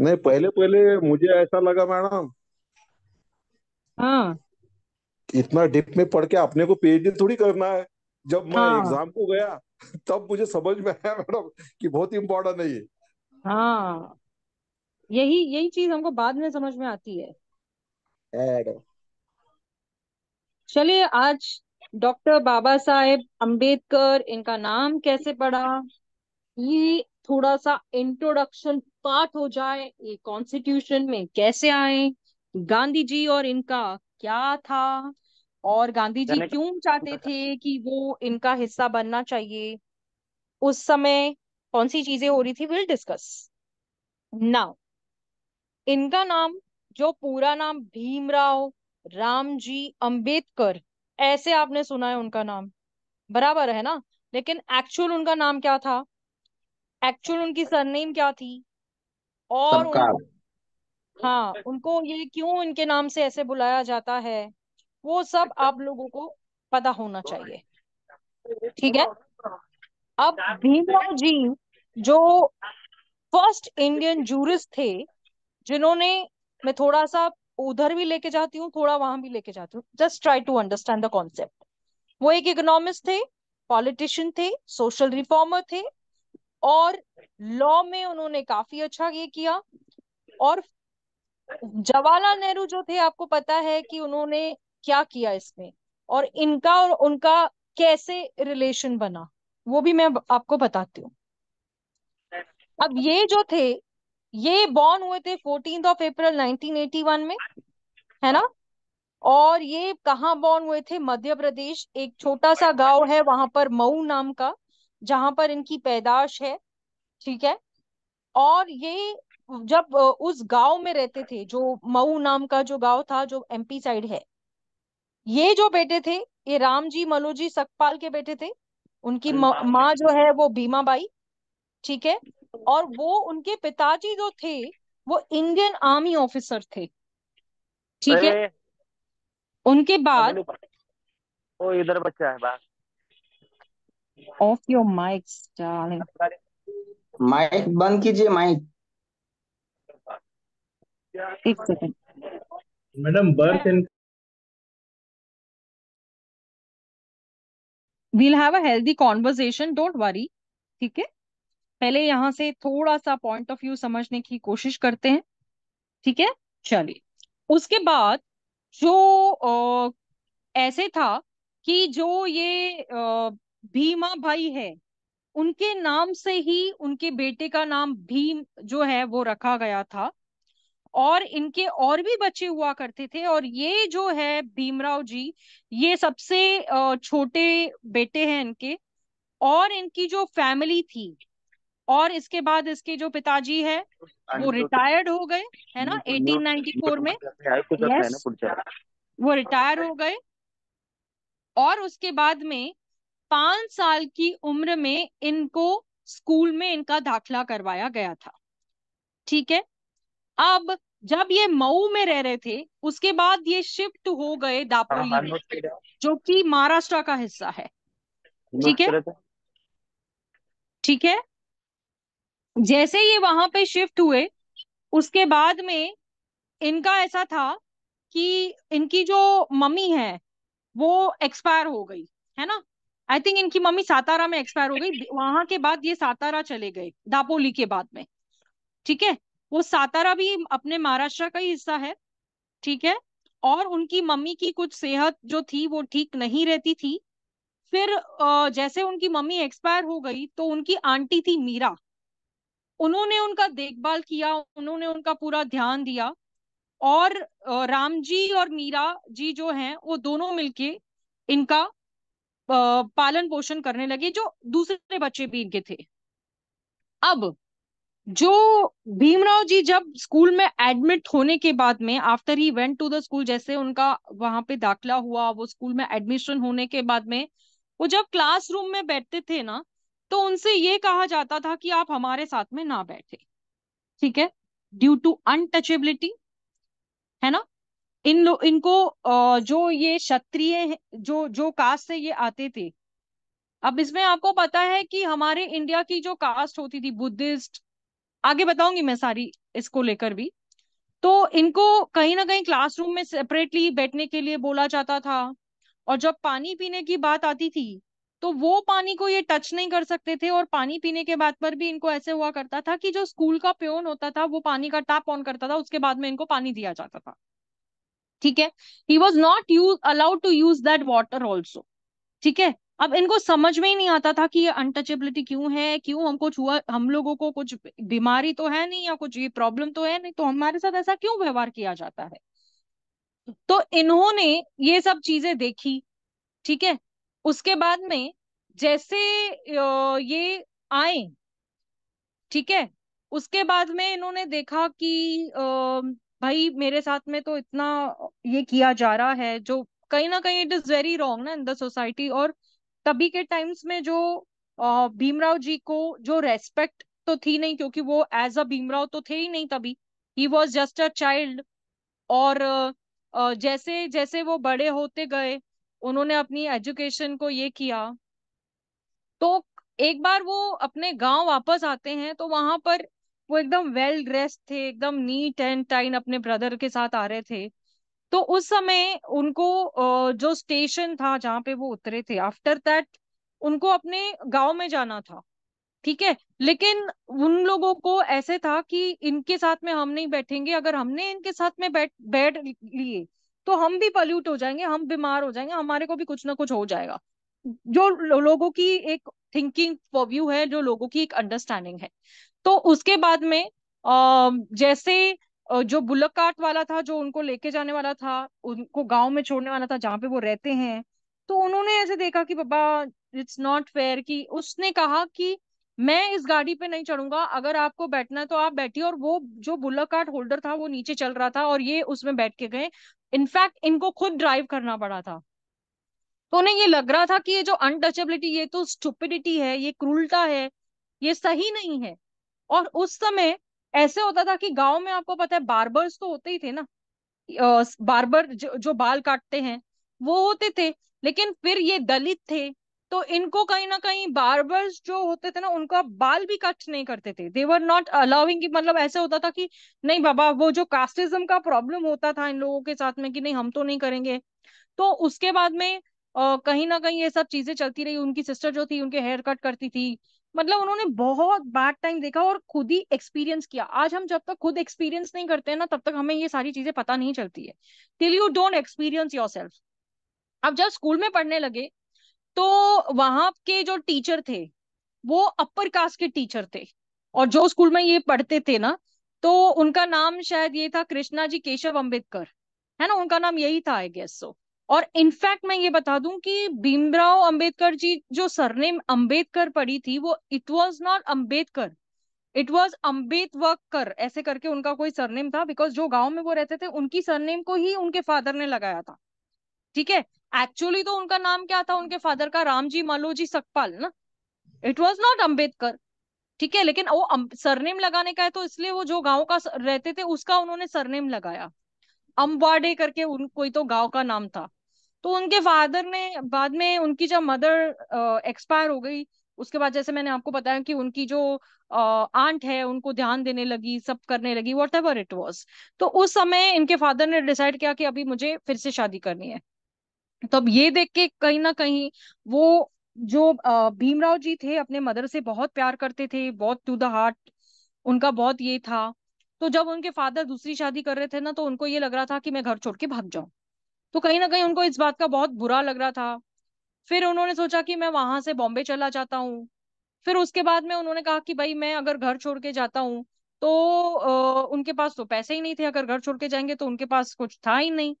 नहीं पहले पहले मुझे ऐसा लगा मैडम हाँ इतना डिप में पढ़ के अपने को पीएचडी थोड़ी करना है जब मैं हाँ एग्जाम को गया तब मुझे समझ में आया मैडम कि बहुत इम्पोर्टेंट है ये हाँ यही यही चीज हमको बाद में समझ में आती है चलिए आज डॉक्टर बाबा साहेब अंबेडकर इनका नाम कैसे पड़ा ये थोड़ा सा इंट्रोडक्शन पार्ट हो जाए ये कॉन्स्टिट्यूशन में कैसे आए गांधी जी और इनका क्या था और गांधी जी क्यों चाहते थे कि वो इनका हिस्सा बनना चाहिए उस समय कौन सी चीजें हो रही थी विल डिस्कस नाउ इनका नाम जो पूरा नाम भीमराव राम जी अंबेडकर ऐसे आपने सुना है उनका नाम बराबर है ना लेकिन एक्चुअल उनका नाम क्या था एक्चुअल उनकी सरनेम क्या थी और उन, हाँ उनको ये क्यों इनके नाम से ऐसे बुलाया जाता है वो सब अच्छा। आप लोगों को पता होना तो चाहिए तो ठीक है अब भीमराव जी जो फर्स्ट इंडियन जूरिस्ट थे जिन्होंने मैं थोड़ा सा उधर भी लेके जाती हूँ थोड़ा वहां भी लेके जाती हूँ just try to understand the concept वो एक इकोनॉमिस्ट थे पॉलिटिशियन थे सोशल रिफॉर्मर थे और लॉ में उन्होंने काफी अच्छा ये किया और जवाहरलाल नेहरू जो थे आपको पता है कि उन्होंने क्या किया इसमें और इनका और उनका कैसे रिलेशन बना वो भी मैं आपको बताती हूँ अब ये जो थे ये बॉर्न हुए थे फोर्टीन ऑफ अप्रैल 1981 में है ना और ये कहाँ बॉर्न हुए थे मध्य प्रदेश एक छोटा सा गांव है वहां पर मऊ नाम का जहां पर इनकी पैदाश है ठीक है और ये जब उस गांव में रहते थे जो मऊ नाम का जो गांव था जो एमपी साइड है ये जो बेटे थे ये रामजी मलोजी सकपाल के बेटे थे उनकी माँ जो है वो भीमाबाई ठीक है और वो उनके पिताजी जो थे वो इंडियन आर्मी ऑफिसर थे ठीक है उनके बाद इधर बच्चा है बात off your mic darling mic बंद कीजिए माइक एक second madam but then we'll have a healthy conversation don't worry ठीक है पहले यहां से थोड़ा सा पॉइंट ऑफ व्यू समझने की कोशिश करते हैं ठीक है चलिए उसके बाद जो आ, ऐसे था कि जो ये आ, भीमा भाई है उनके नाम से ही उनके बेटे का नाम भीम जो है वो रखा गया था और इनके और भी बच्चे हुआ करते थे और ये जो है भीमराव जी ये सबसे छोटे बेटे हैं इनके और इनकी जो फैमिली थी और इसके बाद इसके जो पिताजी है वो तो रिटायर्ड हो गए है ना 1894 में यस तो वो रिटायर हो गए और उसके बाद में पांच साल की उम्र में इनको स्कूल में इनका दाखला करवाया गया था ठीक है अब जब ये मऊ में रह रहे थे उसके बाद ये शिफ्ट हो गए दापोली हाँ, में जो कि महाराष्ट्र का हिस्सा है ठीक है ठीक है जैसे ये वहां पे शिफ्ट हुए उसके बाद में इनका ऐसा था कि इनकी जो मम्मी है वो एक्सपायर हो गई है ना आई थिंक इनकी मम्मी सातारा में एक्सपायर हो गई वहां के बाद ये सातारा चले गए दापोली के बाद में ठीक है वो सातारा भी अपने महाराष्ट्र का ही हिस्सा है ठीक है और उनकी मम्मी की कुछ सेहत जो थी वो ठीक नहीं रहती थी फिर जैसे उनकी मम्मी एक्सपायर हो गई तो उनकी आंटी थी मीरा उन्होंने उनका देखभाल किया उन्होंने उनका पूरा ध्यान दिया और राम जी और मीरा जी जो हैं वो दोनों मिलके इनका पालन पोषण करने लगे जो दूसरे बच्चे भी इनके थे अब जो भीमराव जी जब स्कूल में एडमिट होने के बाद में after he went to the school जैसे उनका वहां पे दाखला हुआ वो स्कूल में एडमिशन होने के बाद में वो जब क्लासरूम में बैठते थे ना तो उनसे ये कहा जाता था कि आप हमारे साथ में ना बैठे ठीक है ड्यू टू अनटचेबिलिटी है ना इन लोग इनको जो ये क्षत्रिय जो जो कास्ट से ये आते थे अब इसमें आपको पता है कि हमारे इंडिया की जो कास्ट होती थी बुद्धिस्ट आगे बताऊंगी मैं सारी इसको लेकर भी तो इनको कहीं ना कहीं क्लासरूम में सेपरेटली बैठने के लिए बोला जाता था और जब पानी पीने की बात आती थी तो वो पानी को ये टच नहीं कर सकते थे और पानी पीने के बाद पर भी इनको ऐसे हुआ करता था कि जो स्कूल का प्योन होता था वो पानी का टैप ऑन करता था उसके बाद में इनको पानी दिया जाता था ठीक है he was not used allowed to use that water also ठीक है अब इनको समझ में ही नहीं आता था कि ये अनटचेबिलिटी क्यों है क्यों हमको छुआ हम लोगों को कुछ बीमारी तो है नहीं या कुछ ये प्रॉब्लम तो है नहीं तो हमारे साथ ऐसा क्यों व्यवहार किया जाता है तो इन्होंने ये सब चीजें देखी ठीक है उसके बाद में जैसे ये आए ठीक है उसके बाद में इन्होंने देखा कि भाई मेरे साथ में तो इतना ये किया जा रहा है जो कहीं ना कहीं इट इज वेरी रॉन्ग ना इन द सोसाइटी और तभी के टाइम्स में जो भीमराव जी को जो रेस्पेक्ट तो थी नहीं क्योंकि वो एज अ भीमराव तो थे ही नहीं तभी he was just a child और जैसे जैसे वो बड़े होते गए उन्होंने अपनी एजुकेशन को ये किया तो एक बार वो अपने गांव वापस आते हैं तो वहां पर वो एकदम वेल ड्रेस थे एकदम नीट एंड टाइन अपने ब्रदर के साथ आ रहे थे तो उस समय उनको जो स्टेशन था जहाँ पे वो उतरे थे आफ्टर दैट उनको अपने गांव में जाना था ठीक है लेकिन उन लोगों को ऐसे था कि इनके साथ में हम नहीं बैठेंगे अगर हमने इनके साथ में बैठ बैठ लिए तो हम भी पल्यूट हो जाएंगे हम बीमार हो जाएंगे हमारे को भी कुछ ना कुछ हो जाएगा जो लोगों की एक थिंकिंग व्यू है जो लोगों की एक अंडरस्टैंडिंग है तो उसके बाद में जैसे जो बुलकाट वाला था जो उनको लेके जाने वाला था उनको गांव में छोड़ने वाला था जहाँ पे वो रहते हैं तो उन्होंने ऐसे देखा कि बाबा इट्स नॉट फेयर कि उसने कहा कि मैं इस गाड़ी पे नहीं चढ़ूंगा अगर आपको बैठना है तो आप बैठिए और वो जो बुलक कार्ड होल्डर था वो नीचे चल रहा था और ये उसमें बैठ के गए इनफैक्ट इनको खुद ड्राइव करना पड़ा था तो उन्हें ये लग रहा था कि ये जो अनटचेबिलिटी ये तो स्टुपिडिटी है ये क्रूलता है ये सही नहीं है और उस समय ऐसे होता था कि गांव में आपको पता है बार्बर्स तो होते ही थे ना बार्बर जो, जो बाल काटते हैं वो होते थे लेकिन फिर ये दलित थे तो इनको कहीं ना कहीं बार्बर्स जो होते थे ना उनका बाल भी कट नहीं करते थे दे वर नॉट अलाउिंग कि मतलब ऐसे होता था कि नहीं बाबा वो जो कास्टिज्म का प्रॉब्लम होता था इन लोगों के साथ में कि नहीं हम तो नहीं करेंगे तो उसके बाद में कहीं ना कहीं ये सब चीजें चलती रही उनकी सिस्टर जो थी उनके हेयर कट करती थी मतलब उन्होंने बहुत बैड टाइम देखा और खुद ही एक्सपीरियंस किया आज हम जब तक खुद एक्सपीरियंस नहीं करते हैं ना तब तक हमें ये सारी चीजें पता नहीं चलती है till you don't experience yourself अब जब स्कूल में पढ़ने लगे तो वहां के जो टीचर थे वो अपर कास्ट के टीचर थे और जो स्कूल में ये पढ़ते थे ना तो उनका नाम शायद ये था कृष्णा जी केशव अम्बेडकर है ना उनका नाम यही था आई गेस सो और इनफैक्ट मैं ये बता दूं कि भीमराव अंबेडकर जी जो सरनेम अंबेडकर पड़ी थी वो it was not Ambedkar it was अम्बेद वर्कर ऐसे करके उनका कोई सरनेम था बिकॉज जो गांव में वो रहते थे उनकी सरनेम को ही उनके फादर ने लगाया था ठीक है एक्चुअली तो उनका नाम क्या था उनके फादर का रामजी मालोजी सकपाल ना इट वॉज नॉट अम्बेडकर ठीक है लेकिन वो अं, सरनेम लगाने का है तो इसलिए वो जो गांव का रहते थे उसका उन्होंने सरनेम लगाया अम्बाडे करके उन कोई तो गांव का नाम था तो उनके फादर ने बाद में उनकी जब मदर एक्सपायर हो गई उसके बाद जैसे मैंने आपको बताया कि उनकी जो आंट है उनको ध्यान देने लगी सब करने लगी वॉट एवर इट वॉज तो उस समय इनके फादर ने डिसाइड किया कि अभी मुझे फिर से शादी करनी है तो अब ये देख के कहीं ना कहीं वो जो भीमराव जी थे अपने मदर से बहुत प्यार करते थे बहुत टू द हार्ट उनका बहुत ये था तो जब उनके फादर दूसरी शादी कर रहे थे ना तो उनको ये लग रहा था कि मैं घर छोड़ के भाग जाऊं तो कहीं ना कहीं उनको इस बात का बहुत बुरा लग रहा था फिर उन्होंने सोचा कि मैं वहां से बॉम्बे चला जाता हूँ फिर उसके बाद में उन्होंने कहा कि भाई मैं अगर घर छोड़ के जाता हूँ तो आ, उनके पास तो पैसे ही नहीं थे अगर घर छोड़ के जाएंगे तो उनके पास कुछ था ही नहीं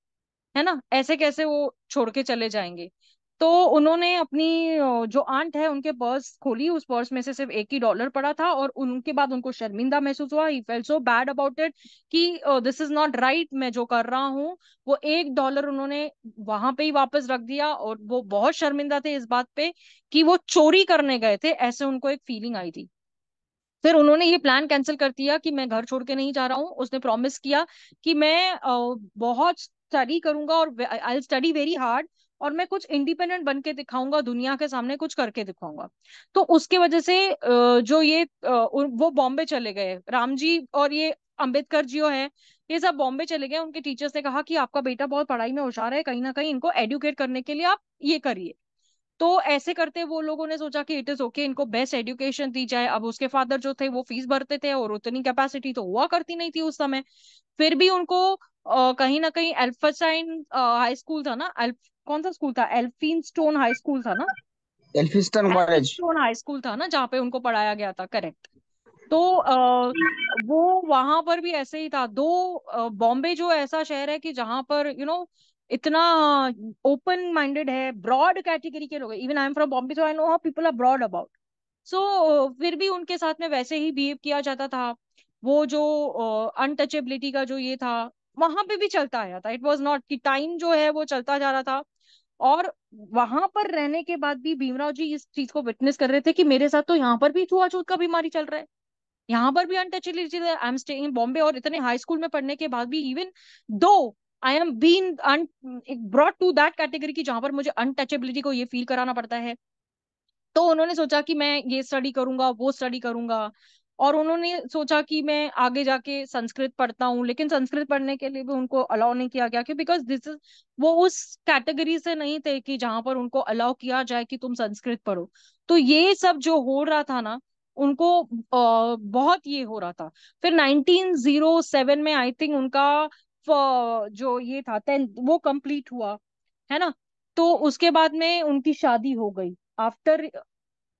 है ना ऐसे कैसे वो छोड़ के चले जाएंगे तो उन्होंने अपनी जो आंट है उनके पर्स खोली उस पर्स में से सिर्फ एक ही डॉलर पड़ा था और उनके बाद उनको शर्मिंदा महसूस हुआ he felt so bad about it कि दिस इज नॉट राइट मैं जो कर रहा हूँ वो एक डॉलर उन्होंने वहां पे ही वापस रख दिया और वो बहुत शर्मिंदा थे इस बात पे कि वो चोरी करने गए थे ऐसे उनको एक फीलिंग आई थी फिर उन्होंने ये प्लान कैंसिल कर दिया कि मैं घर छोड़ के नहीं जा रहा हूँ उसने प्रॉमिस किया कि मैं बहुत स्टडी करूंगा और आई स्टडी वेरी हार्ड और मैं कुछ इंडिपेंडेंट बन के दिखाऊंगा दुनिया के सामने कुछ करके दिखाऊंगा तो उसके वजह से जो ये वो बॉम्बे चले गए राम जी और ये अम्बेडकर जी है ये सब बॉम्बे चले गए उनके टीचर्स ने कहा कि आपका बेटा बहुत पढ़ाई में होशार है कहीं ना कहीं इनको एडुकेट करने के लिए आप ये करिए तो ऐसे करते वो लोगों ने सोचा कि इट इज ओके इनको बेस्ट एजुकेशन दी जाए अब उसके फादर जो थे वो फीस भरते थे और उतनी कैपेसिटी तो हुआ करती नहीं थी उस समय फिर भी उनको कहीं ना कहीं एल्फाइन हाई स्कूल था ना एल्फ कौन सा स्कूल था एल्फिन स्टोन हाई स्कूल था ना Elphinstone college stone high school था ना जहाँ पे उनको पढ़ाया गया था करेक्ट तो आ, वो वहां पर भी ऐसे ही था दो बॉम्बे जो ऐसा शहर है कि जहां पर यू you नो know, इतना ओपन माइंडेड है ब्रॉड कैटेगरी के लोग even I am from Bombay so I know how people are broad about so फिर भी उनके साथ में वैसे ही बिहेव किया जाता था वो जो अनटचेबिलिटी uh, का जो ये था वहां पे भी चलता आया था इट वॉज नॉट कि टाइम जो है वो चलता जा रहा था और वहां पर रहने के बाद भी भीमराव जी इस चीज को विटनेस कर रहे थे कि मेरे साथ तो यहाँ पर भी छुआछूत का बीमारी चल रहा है यहाँ पर भी untouchability I am staying Bombay और इतने हाई स्कूल में पढ़ने के बाद भी even though I am been broad to that category की जहां पर मुझे अनटचेबिलिटी को ये फील कराना पड़ता है तो उन्होंने सोचा कि मैं ये स्टडी करूंगा वो स्टडी करूंगा और उन्होंने सोचा कि मैं आगे जाके संस्कृत पढ़ता हूँ लेकिन संस्कृत पढ़ने के लिए भी उनको अलाउ नहीं किया गया क्यों बिकॉज दिस इज वो उस कैटेगरी से नहीं थे कि जहां पर उनको अलाउ किया जाए कि तुम संस्कृत पढ़ो तो ये सब जो हो रहा था ना उनको आ, बहुत ये हो रहा था फिर 1907 में आई थिंक उनका जो ये था टेंथ वो कंप्लीट हुआ है ना तो उसके बाद में उनकी शादी हो गई आफ्टर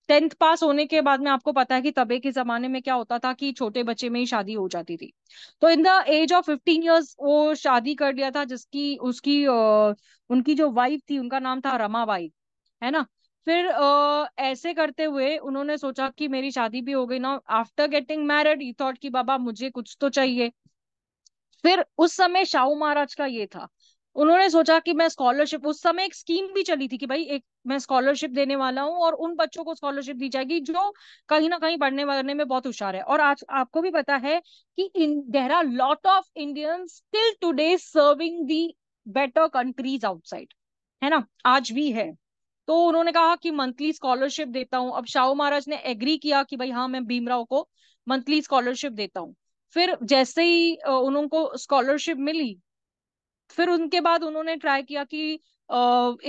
टेंथ पास होने के बाद में आपको पता है कि तबे के जमाने में क्या होता था कि छोटे बच्चे में ही शादी हो जाती थी तो in the age of fifteen years वो शादी कर लिया था जिसकी उसकी उनकी जो वाइफ थी उनका नाम था रमा बाई है ना फिर ऐसे करते हुए उन्होंने सोचा कि मेरी शादी भी हो गई ना after getting married you thought कि बाबा मुझे कुछ तो चाहिए फिर उस समय शाहू महाराज का ये था उन्होंने सोचा कि मैं स्कॉलरशिप उस समय एक स्कीम भी चली थी कि भाई एक मैं स्कॉलरशिप देने वाला हूँ और उन बच्चों को स्कॉलरशिप दी जाएगी जो कहीं ना कहीं पढ़ने वगैरह में बहुत होशियार है और आज आपको भी पता है कि in there are lot of Indian still today serving the better countries outside है ना आज भी है तो उन्होंने कहा कि मंथली स्कॉलरशिप देता हूँ अब शाहू महाराज ने एग्री किया कि भाई हाँ मैं भीमराव को मंथली स्कॉलरशिप देता हूँ फिर जैसे ही उनको स्कॉलरशिप मिली फिर उनके बाद उन्होंने ट्राई किया कि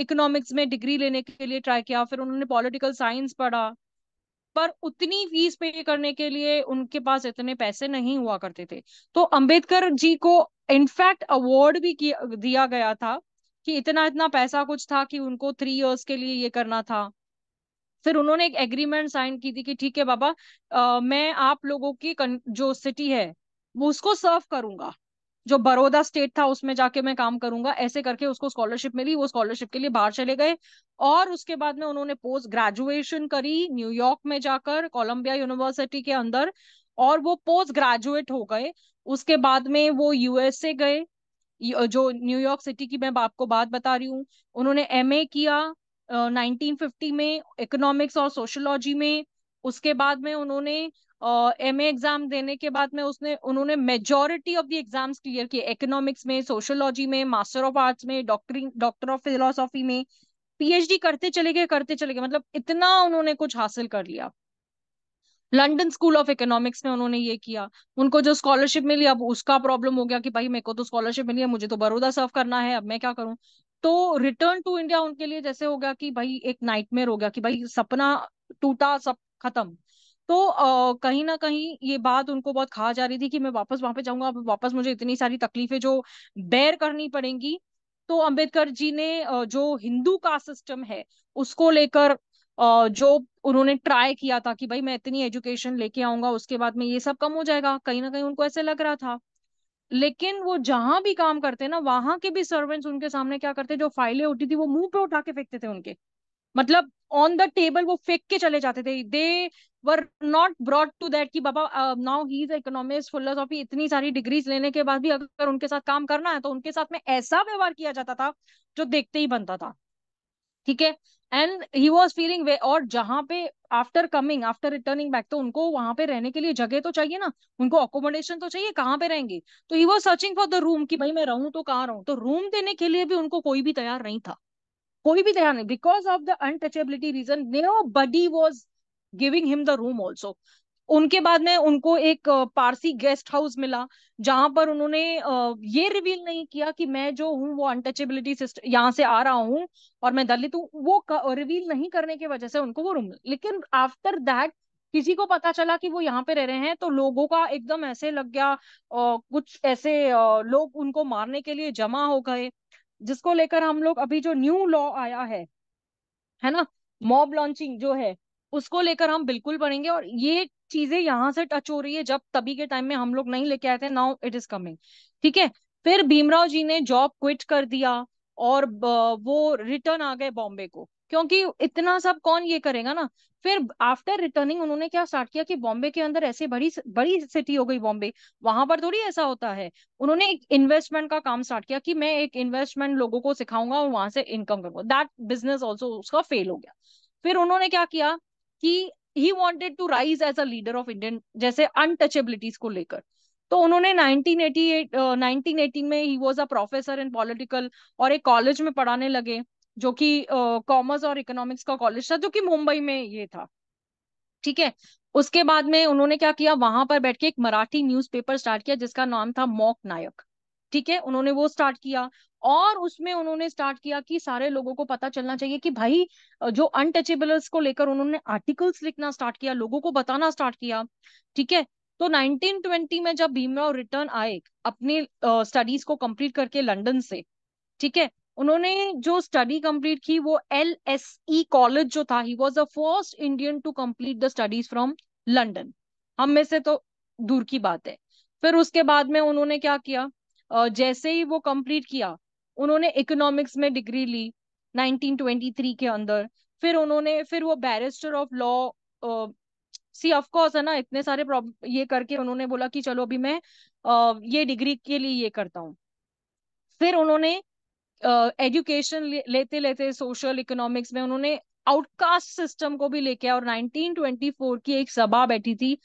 इकोनॉमिक्स में डिग्री लेने के लिए ट्राई किया फिर उन्होंने पॉलिटिकल साइंस पढ़ा पर उतनी फीस पे करने के लिए उनके पास इतने पैसे नहीं हुआ करते थे तो अंबेडकर जी को इनफैक्ट अवार्ड भी किया दिया गया था कि इतना इतना पैसा कुछ था कि उनको थ्री इयर्स के लिए ये करना था फिर उन्होंने एक एग्रीमेंट साइन की थी कि ठीक है बाबा आ, मैं आप लोगों की जो सिटी है वो उसको सर्व करूंगा जो बड़ौदा स्टेट था उसमें जाके मैं काम करूंगा ऐसे करके उसको स्कॉलरशिप मिली वो स्कॉलरशिप के लिए बाहर चले गए और उसके बाद में उन्होंने पोस्ट ग्रेजुएशन करी न्यूयॉर्क में जाकर कोलंबिया यूनिवर्सिटी के अंदर और वो पोस्ट ग्रेजुएट हो गए उसके बाद में वो यूएसए गए जो न्यूयॉर्क सिटी की मैं आपको बात बता रही हूँ उन्होंने एमए किया 1950 में इकोनॉमिक्स और सोशोलॉजी में उसके बाद में उन्होंने एम एग्जाम देने के बाद में उसने उन्होंने majority of the exams clear किए इकोनॉमिक्स में सोशोलॉजी में मास्टर ऑफ आर्ट्स में डॉक्टरिंग डॉक्टर ऑफ फिलोसॉफी में पीएचडी करते चले गए करते चले गए मतलब इतना उन्होंने कुछ हासिल कर लिया लंडन स्कूल ऑफ इकोनॉमिक्स में उन्होंने ये किया उनको जो स्कॉलरशिप मिली अब उसका प्रॉब्लम हो गया कि भाई मेरे को तो स्कॉलरशिप मिली है मुझे तो बड़ौदा सर्व करना है अब मैं क्या करूं तो रिटर्न टू इंडिया उनके लिए जैसे हो गया कि भाई एक नाइटमेयर हो गया कि भाई सपना टूटा सब खत्म तो आ, कहीं ना कहीं ये बात उनको बहुत खा जा रही थी कि मैं वापस वहां पे जाऊंगा वापस मुझे इतनी सारी तकलीफें जो बेर करनी पड़ेंगी तो अंबेडकर जी ने जो हिंदू का सिस्टम है उसको लेकर जो उन्होंने ट्राई किया था कि भाई मैं इतनी एजुकेशन लेके आऊंगा उसके बाद में ये सब कम हो जाएगा कहीं ना कहीं उनको ऐसे लग रहा था लेकिन वो जहां भी काम करते ना वहां के भी सर्वेंट्स उनके सामने क्या करते जो फाइलें होती थी वो मुंह पे उठा के फेंकते थे उनके मतलब ऑन द टेबल वो फेंक के चले जाते थे they were not broad to that कि बाबा now he is economics philosophy इतनी सारी डिग्रीज लेने के बाद भी अगर उनके साथ काम करना है तो उनके साथ में ऐसा व्यवहार किया जाता था जो देखते ही बनता था ठीक है and he was feeling way और जहां पे after coming after returning back तो उनको वहां पे रहने के लिए जगह तो चाहिए ना उनको अकोमोडेशन तो चाहिए कहाँ पे रहेंगे तो he was searching for the room कि भाई मैं रहूं तो कहाँ रहूं तो रूम देने के लिए भी उनको कोई भी तैयार नहीं था कोई भी तैयार नहीं because of the untouchability reason nobody was giving him the room also उनके बाद में उनको एक पारसी गेस्ट हाउस मिला जहां पर उन्होंने ये रिवील नहीं किया कि मैं जो हूँ वो अनटचेबिलिटी सिस्टम यहाँ से आ रहा हूँ और मैं दलित हूँ वो रिवील नहीं करने की वजह से उनको वो रूम लेकिन आफ्टर दैट किसी को पता चला कि वो यहाँ पे रह रहे हैं तो लोगों का एकदम ऐसे लग गया आ, कुछ ऐसे लोग उनको मारने के लिए जमा हो गए जिसको लेकर हम लोग अभी जो न्यू लॉ आया है है ना मॉब लॉन्चिंग जो है उसको लेकर हम बिल्कुल पढ़ेंगे और ये चीजें यहाँ से टच हो रही है जब तभी के टाइम में हम लोग नहीं लेके आए थे नाउ इट इज कमिंग ठीक है फिर भीमराव जी ने जॉब क्विट कर दिया और वो रिटर्न आ गए बॉम्बे को क्योंकि इतना सब कौन ये करेगा ना फिर आफ्टर रिटर्निंग उन्होंने क्या स्टार्ट किया कि बॉम्बे के अंदर ऐसे बड़ी बड़ी सिटी हो गई बॉम्बे वहां पर थोड़ी ऐसा होता है उन्होंने एक इन्वेस्टमेंट का काम स्टार्ट किया कि मैं एक इन्वेस्टमेंट लोगों को सिखाऊंगा और वहां से इनकम करूंगा दैट बिजनेस ऑल्सो उसका फेल हो गया फिर उन्होंने क्या किया कि he wanted to rise as a leader of Indian जैसे अनटचेबिलिटीज को लेकर तो उन्होंने 1988 1918 में he was a professor in political और एक कॉलेज में पढ़ाने लगे जो कि कॉमर्स uh, और इकोनॉमिक्स का कॉलेज था जो कि मुंबई में ये था ठीक है उसके बाद में उन्होंने क्या किया वहां पर बैठ के एक मराठी न्यूज़पेपर स्टार्ट किया जिसका नाम था मॉक नायक ठीक है उन्होंने वो स्टार्ट किया और उसमें उन्होंने स्टार्ट किया कि सारे लोगों को पता चलना चाहिए कि भाई जो अनटचेबल्स को लेकर उन्होंने आर्टिकल्स लिखना स्टार्ट किया लोगों को बताना स्टार्ट किया ठीक है तो 1920 में जब भीमराव रिटर्न आए अपनी स्टडीज को कंप्लीट करके लंदन से ठीक है उन्होंने जो स्टडी कंप्लीट की वो एल एस ई कॉलेज जो था he was the first Indian to complete the studies from London हम में से तो दूर की बात है फिर उसके बाद में उन्होंने क्या किया जैसे ही वो कंप्लीट किया उन्होंने इकोनॉमिक्स में डिग्री ली 1923 के अंदर फिर उन्होंने फिर वो barrister of law see of course है ना इतने सारे ये करके उन्होंने बोला कि चलो अभी मैं uh, ये डिग्री के लिए ये करता हूँ फिर उन्होंने एजुकेशन uh, ले, लेते लेते सोशल इकोनॉमिक्स में उन्होंने आउटकास्ट सिस्टम को भी लेके और 1924 की एक सभा बैठी थी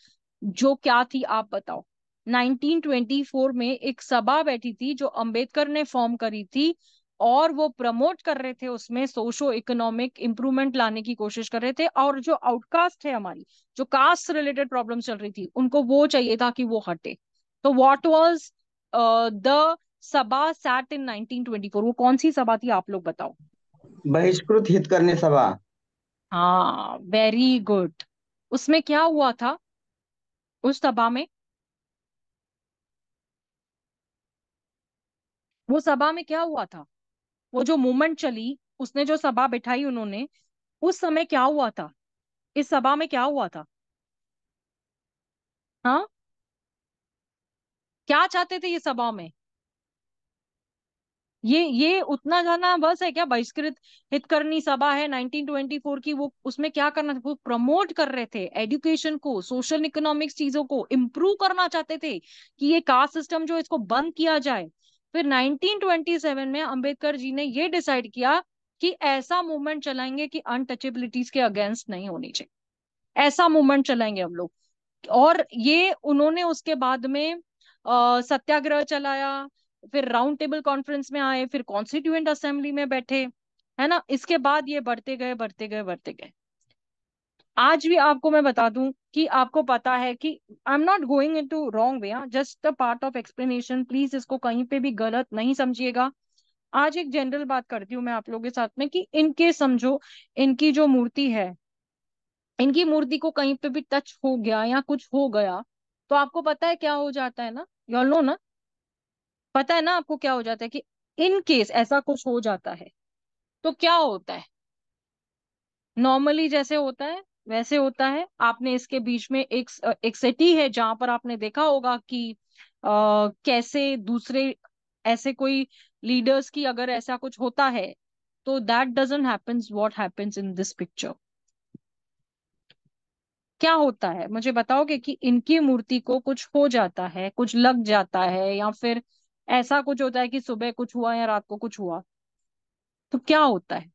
जो क्या थी आप बताओ 1924 में एक सभा बैठी थी जो अंबेडकर ने फॉर्म करी थी और वो प्रमोट कर रहे थे उसमें सोशो इकोनॉमिक इंप्रूवमेंट लाने की कोशिश कर रहे थे और जो आउटकास्ट है हमारी जो कास्ट रिलेटेड प्रॉब्लम चल रही थी उनको वो चाहिए था कि वो हटे तो वॉट वॉज द सभा सैट इन 1924 वो कौन सी सभा थी आप लोग बताओ बहिष्कृत हित करने सभा हाँ वेरी गुड उसमें क्या हुआ था उस सभा में वो सभा में क्या हुआ था वो जो मूवमेंट चली उसने जो सभा बिठाई उन्होंने उस समय क्या हुआ था इस सभा में क्या हुआ था हाँ क्या चाहते थे ये सभा में ये ये उतना जाना बस है क्या बहिष्कृत करनी सभा है 1924 की वो उसमें क्या करना वो प्रमोट कर रहे थे एडुकेशन को सोशल इकोनॉमिक्स चीजों को इम्प्रूव करना चाहते थे कि ये कास्ट सिस्टम जो इसको बंद किया जाए फिर 1927 में अंबेडकर जी ने ये डिसाइड किया कि ऐसा मूवमेंट चलाएंगे कि अनटचेबिलिटीज के अगेंस्ट नहीं होनी चाहिए ऐसा मूवमेंट चलाएंगे हम लोग और ये उन्होंने उसके बाद में सत्याग्रह चलाया फिर राउंड टेबल कॉन्फ्रेंस में आए फिर कॉन्स्टिट्यूएंट असेंबली में बैठे है ना इसके बाद ये बढ़ते गए बढ़ते गए बढ़ते गए आज भी आपको मैं बता दूं कि आपको पता है कि I am not going in to wrong way just a part of explanation please इसको कहीं पे भी गलत नहीं समझिएगा आज एक जनरल बात करती हूँ मैं आप लोगों के साथ में कि इनके समझो इनकी जो मूर्ति है इनकी मूर्ति को कहीं पे भी टच हो गया या कुछ हो गया तो आपको पता है क्या हो जाता है ना यू नो ना पता है ना आपको क्या हो जाता है कि इन केस ऐसा कुछ हो जाता है तो क्या होता है नॉर्मली जैसे होता है वैसे होता है आपने इसके बीच में एक एक सिटी है जहां पर आपने देखा होगा कि आ, कैसे दूसरे ऐसे कोई लीडर्स की अगर ऐसा कुछ होता है तो that doesn't happens what happens in this picture क्या होता है मुझे बताओगे कि इनकी मूर्ति को कुछ हो जाता है कुछ लग जाता है या फिर ऐसा कुछ होता है कि सुबह कुछ हुआ या रात को कुछ हुआ तो क्या होता है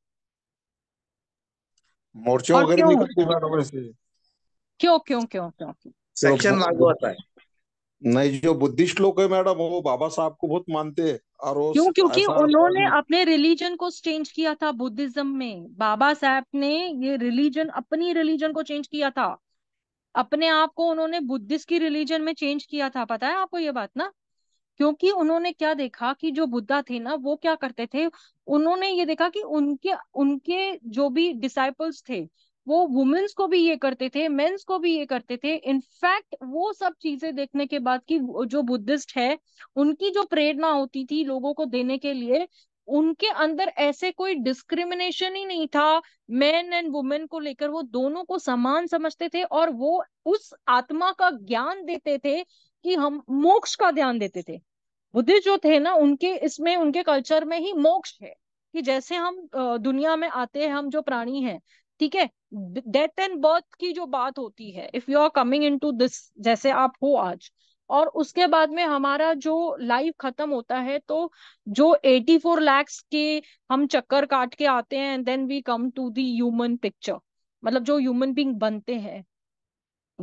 मोर्चे वगैरह निकलते दीवारों क्यों क्यों क्यों क्यों सेक्शन लागू होता है नहीं जो बुद्धिस्ट लोग है मैडम वो बाबा साहब को बहुत मानते हैं और क्यों क्योंकि उन्होंने अपने रिलीजन को चेंज किया था बुद्धिज्म में बाबा साहब ने ये रिलीजन अपनी रिलीजन को चेंज किया था अपने आप को उन्होंने बुद्धिस्ट की रिलीजन में चेंज किया था पता है आपको ये बात ना क्योंकि उन्होंने क्या देखा कि जो बुद्धा थे ना वो क्या करते थे उन्होंने ये देखा कि उनके उनके जो भी डिसाइपल्स थे वो वुमेन्स को भी ये करते थे मेन्स को भी ये करते थे इनफैक्ट वो सब चीजें देखने के बाद कि जो बुद्धिस्ट है उनकी जो प्रेरणा होती थी लोगों को देने के लिए उनके अंदर ऐसे कोई डिस्क्रिमिनेशन ही नहीं था मैन एंड वुमेन को लेकर वो दोनों को समान समझते थे और वो उस आत्मा का ज्ञान देते थे कि हम मोक्ष का ध्यान देते थे बुद्ध जो थे ना उनके इसमें उनके कल्चर में ही मोक्ष है कि जैसे हम दुनिया में आते हैं हम जो प्राणी हैं ठीक है डेथ एंड बर्थ की जो बात होती है if you are coming in to this जैसे आप हो आज और उसके बाद में हमारा जो लाइफ खत्म होता है तो जो 84 लैक्स के हम चक्कर काट के आते हैं and then we come to human human picture मतलब जो ह्यूमन बींग बनते हैं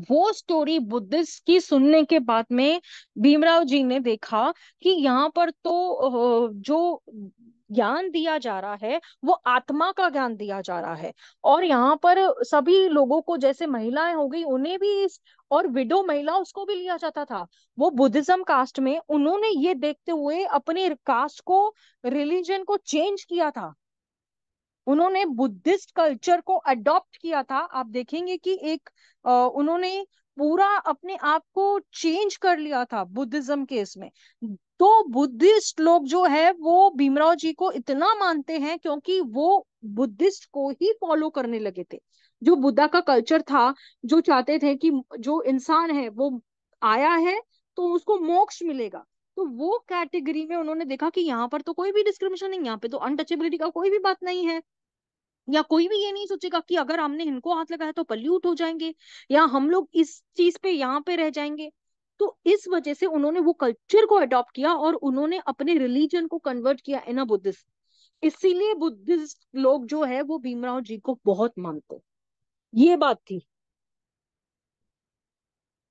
वो स्टोरी बुद्धिस्ट की सुनने के बाद में भीमराव जी ने देखा कि यहाँ पर तो जो ज्ञान दिया जा रहा है वो आत्मा का ज्ञान दिया जा रहा है और यहाँ पर सभी लोगों को जैसे महिलाएं हो गई उन्हें भी इस और विडो महिला उसको भी लिया जाता था वो बुद्धिज्म कास्ट में उन्होंने ये देखते हुए अपने कास्ट को रिलीजन को चेंज किया था उन्होंने बुद्धिस्ट कल्चर को अडॉप्ट किया था आप देखेंगे कि एक आ, उन्होंने पूरा अपने आप को चेंज कर लिया था बुद्धिज्म के इसमें तो बुद्धिस्ट लोग जो है वो भीमराव जी को इतना मानते हैं क्योंकि वो बुद्धिस्ट को ही फॉलो करने लगे थे जो बुद्धा का कल्चर था जो चाहते थे कि जो इंसान है वो आया है तो उसको मोक्ष मिलेगा तो वो कैटेगरी में उन्होंने देखा कि यहाँ पर तो कोई भी डिस्क्रिमिनेशन नहीं यहाँ पे तो अनटचेबिलिटी का कोई भी बात नहीं है या कोई भी ये नहीं सोचेगा कि अगर हमने इनको हाथ लगाया तो पल्यूट हो जाएंगे या हम लोग इस चीज पे यहाँ पे रह जाएंगे तो इस वजह से उन्होंने वो कल्चर को अडॉप्ट किया और उन्होंने अपने रिलीजन को कन्वर्ट किया इन अ बुद्धिस्ट इसीलिए बुद्धिस्ट लोग जो है वो भीमराव जी को बहुत मानते ये बात थी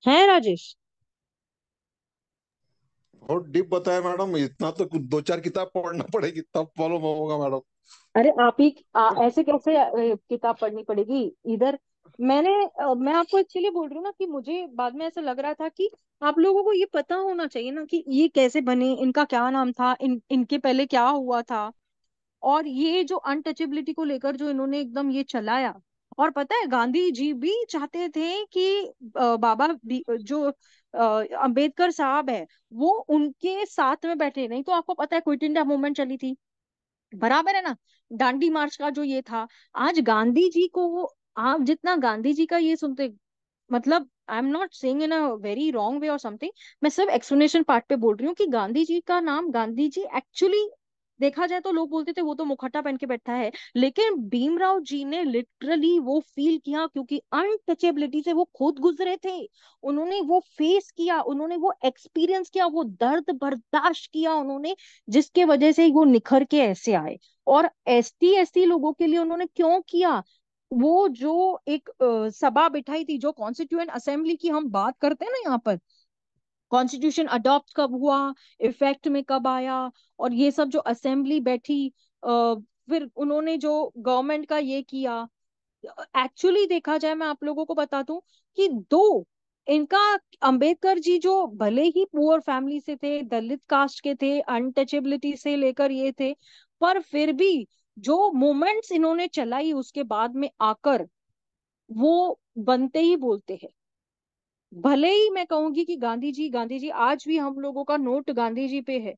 है राजेश बहुत डीप बताया मैडम इतना तो दो चार किताब पढ़ना पड़ेगी तब फॉलो होगा मैडम अरे आप ही ऐसे कैसे किताब पढ़नी पड़ेगी इधर मैंने मैं आपको एक्चुअली बोल रही हूँ ना कि मुझे बाद में ऐसा लग रहा था कि आप लोगों को ये पता होना चाहिए ना कि ये कैसे बने इनका क्या नाम था इन इनके पहले क्या हुआ था और ये जो अनटचेबिलिटी को लेकर जो इन्होंने एकदम ये चलाया और पता है गांधी जी भी चाहते थे कि बाबा जो अंबेडकर साहब है वो उनके साथ में बैठे नहीं तो आपको पता है क्विट इंडिया मूवमेंट चली थी बराबर है ना डांडी मार्च का जो ये था आज गांधी जी को आप जितना गांधी जी का ये सुनते मतलब I am not saying in a very wrong way और समथिंग मैं सब एक्सप्लेनेशन पार्ट पे बोल रही हूँ कि गांधी जी का नाम गांधी जी एक्चुअली देखा जाए तो लोग बोलते थे वो तो मुखट्टा पहन के बैठा है लेकिन भीमराव जी ने लिटरली वो फील किया क्योंकि अनटचेबिलिटी से वो खुद गुजरे थे उन्होंने वो फेस किया उन्होंने वो एक्सपीरियंस किया वो दर्द बर्दाश्त किया उन्होंने जिसके वजह से वो निखर के ऐसे आए और ऐसी ऐसी लोगों के लिए उन्होंने क्यों किया वो जो एक सभा बिठाई थी जो कॉन्स्टिट्यूएंट असेंबली की हम बात करते हैं ना यहाँ पर कॉन्स्टिट्यूशन अडॉप्ट कब हुआ इफेक्ट में कब आया और ये सब जो असेंबली बैठी फिर उन्होंने जो गवर्नमेंट का ये किया एक्चुअली देखा जाए मैं आप लोगों को बता दूं कि दो इनका अंबेडकर जी जो भले ही पुअर फैमिली से थे दलित कास्ट के थे अनटचेबिलिटी से लेकर ये थे पर फिर भी जो मोमेंट्स इन्होंने चलाई उसके बाद में आकर वो बनते ही बोलते हैं भले ही मैं कहूंगी कि गांधी जी गांधी जी आज भी हम लोगों का नोट गांधी जी पे है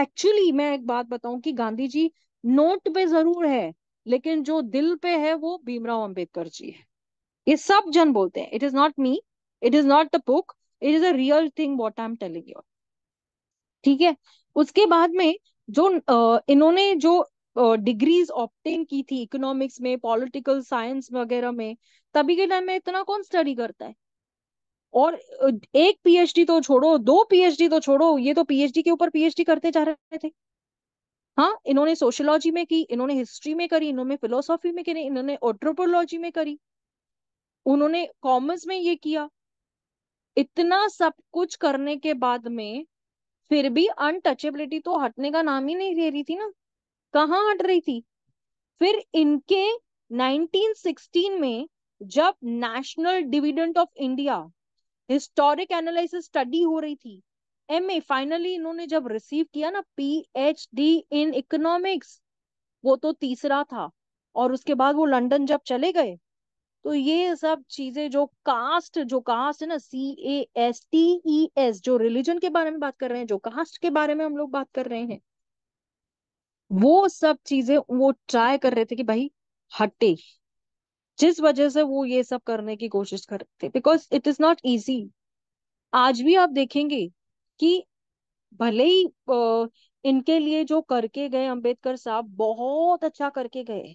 एक्चुअली मैं एक बात बताऊं कि गांधी जी नोट पे जरूर है लेकिन जो दिल पे है वो भीमराव अंबेडकर जी है ये सब जन बोलते हैं it is not me it is not the book it is a real thing what I am telling you ठीक है उसके बाद में जो इन्होंने जो डिग्रीज ऑप्टेन की थी इकोनॉमिक्स में पॉलिटिकल साइंस वगैरह में तभी के टाइम में इतना कौन स्टडी करता है और एक पीएचडी तो छोड़ो दो पीएचडी तो छोड़ो ये तो पीएचडी के ऊपर पीएचडी करते जा रहे थे हाँ इन्होंने सोशोलॉजी में की इन्होंने हिस्ट्री में करी इन्होंने फिलोसॉफी में करी इन्होंने ऑट्रोपोलॉजी में करी उन्होंने कॉमर्स में ये किया इतना सब कुछ करने के बाद में फिर भी अनटचेबिलिटी तो हटने का नाम ही नहीं ले रही थी ना कहाँ हट रही थी फिर इनके 1916 में जब national dividend of India historic analysis study हो रही थी एमए फाइनली इन्होंने जब रिसीव किया ना पीएचडी इन इकोनॉमिक्स वो तो तीसरा था और उसके बाद वो लंदन जब चले गए तो ये सब चीजें जो कास्ट जो कास्ट है ना C A S T E S जो रिलीजन के बारे में बात कर रहे हैं जो कास्ट के बारे में हम लोग बात कर रहे हैं वो सब चीजें वो ट्राई कर रहे थे कि भाई हटे जिस वजह से वो ये सब करने की कोशिश करते because it is not easy आज भी आप देखेंगे कि भले ही इनके लिए जो करके गए अंबेडकर साहब बहुत अच्छा करके गए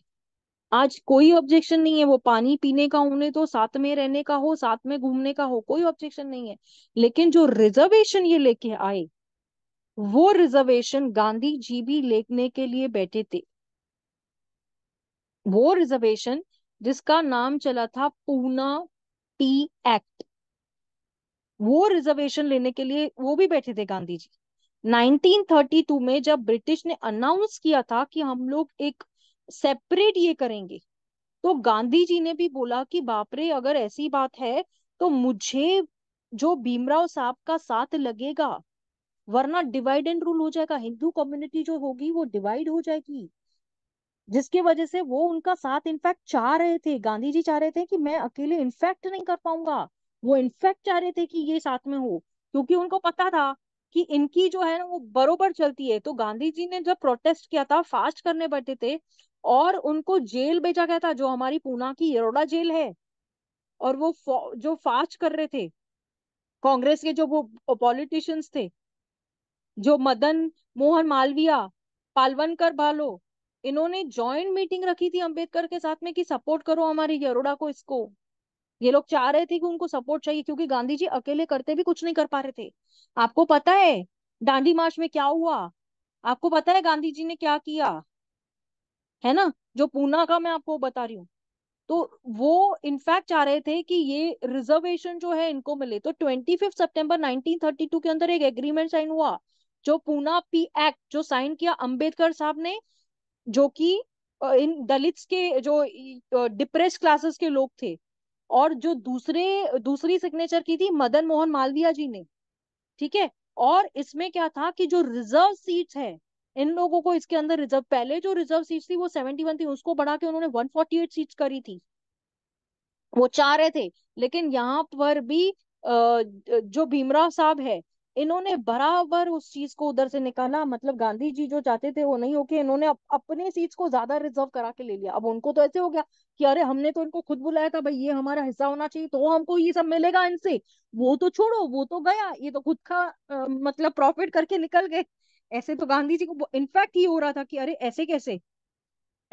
आज कोई ऑब्जेक्शन नहीं है वो पानी पीने का होने तो साथ में रहने का हो साथ में घूमने का हो कोई ऑब्जेक्शन नहीं है लेकिन जो रिजर्वेशन ये लेके आए वो रिजर्वेशन गांधी जी भी लेने के लिए बैठे थे वो रिजर्वेशन जिसका नाम चला था पूना टी एक्ट वो रिजर्वेशन लेने के लिए वो भी बैठे थे गांधी जी 1932 में जब ब्रिटिश ने अनाउंस किया था कि हम लोग एक सेपरेट ये करेंगे तो गांधी जी ने भी बोला कि बापरे अगर ऐसी बात है तो मुझे जो भीमराव साहब का साथ लगेगा वरना डिवाइड एंड रूल हो जाएगा हिंदू कम्युनिटी जो होगी वो डिवाइड हो जाएगी जिसके वजह से वो उनका साथ इनफैक्ट चाह रहे थे गांधी जी चाह रहे थे कि मैं अकेले इनफेक्ट नहीं कर पाऊंगा वो इनफेक्ट चाह रहे थे कि ये साथ में हो क्योंकि उनको पता था कि इनकी जो है ना वो बरोबर चलती है तो गांधी जी ने जब प्रोटेस्ट किया था फास्ट करने बैठे थे और उनको जेल भेजा गया था जो हमारी पूना की यरोड़ा जेल है और वो जो फास्ट कर रहे थे कांग्रेस के जो वो पॉलिटिशियंस थे जो मदन मोहन मालविया पालवनकर भालो इन्होंने ज्वाइंट मीटिंग रखी थी अंबेडकर के साथ में कि सपोर्ट करो हमारी यरोड़ा को इसको ये लोग चाह रहे थे कि उनको सपोर्ट चाहिए क्योंकि गांधी जी अकेले करते भी कुछ नहीं कर पा रहे थे आपको पता है दांडी मार्च में क्या हुआ आपको पता है गांधी जी ने क्या किया है ना जो पूना का मैं आपको बता रही हूँ तो वो इनफैक्ट चाह रहे थे कि ये रिजर्वेशन जो है इनको मिले तो ट्वेंटी फिफ्थ सेप्टेम्बर के अंदर एक एग्रीमेंट साइन हुआ जो पूना पी एक्ट जो साइन किया अंबेडकर साहब ने जो कि इन दलित्स के जो डिप्रेस क्लासेस के लोग थे और जो दूसरे दूसरी सिग्नेचर की थी मदन मोहन मालवीय जी ने ठीक है और इसमें क्या था कि जो रिजर्व सीट्स है इन लोगों को इसके अंदर रिजर्व पहले जो रिजर्व सीट थी वो सेवेंटी वन थी उसको बढ़ा के उन्होंने वन फोर्टी एट सीट करी थी वो चाह रहे थे लेकिन यहाँ पर भी जो भीमराव साहब है इन्होंने बराबर उस चीज को उधर से निकाला मतलब गांधी जी जो चाहते थे वो नहीं होके इन्होंने अप, अपने सीट्स को ज्यादा रिजर्व करा के ले लिया अब उनको तो ऐसे हो गया कि अरे हमने तो इनको खुद बुलाया था भाई ये हमारा हिस्सा होना चाहिए तो हमको ये सब मिलेगा इनसे वो तो छोड़ो वो तो गया ये तो खुद का आ, मतलब प्रॉफिट करके निकल गए ऐसे तो गांधी जी को इनफैक्ट ये हो रहा था कि अरे ऐसे कैसे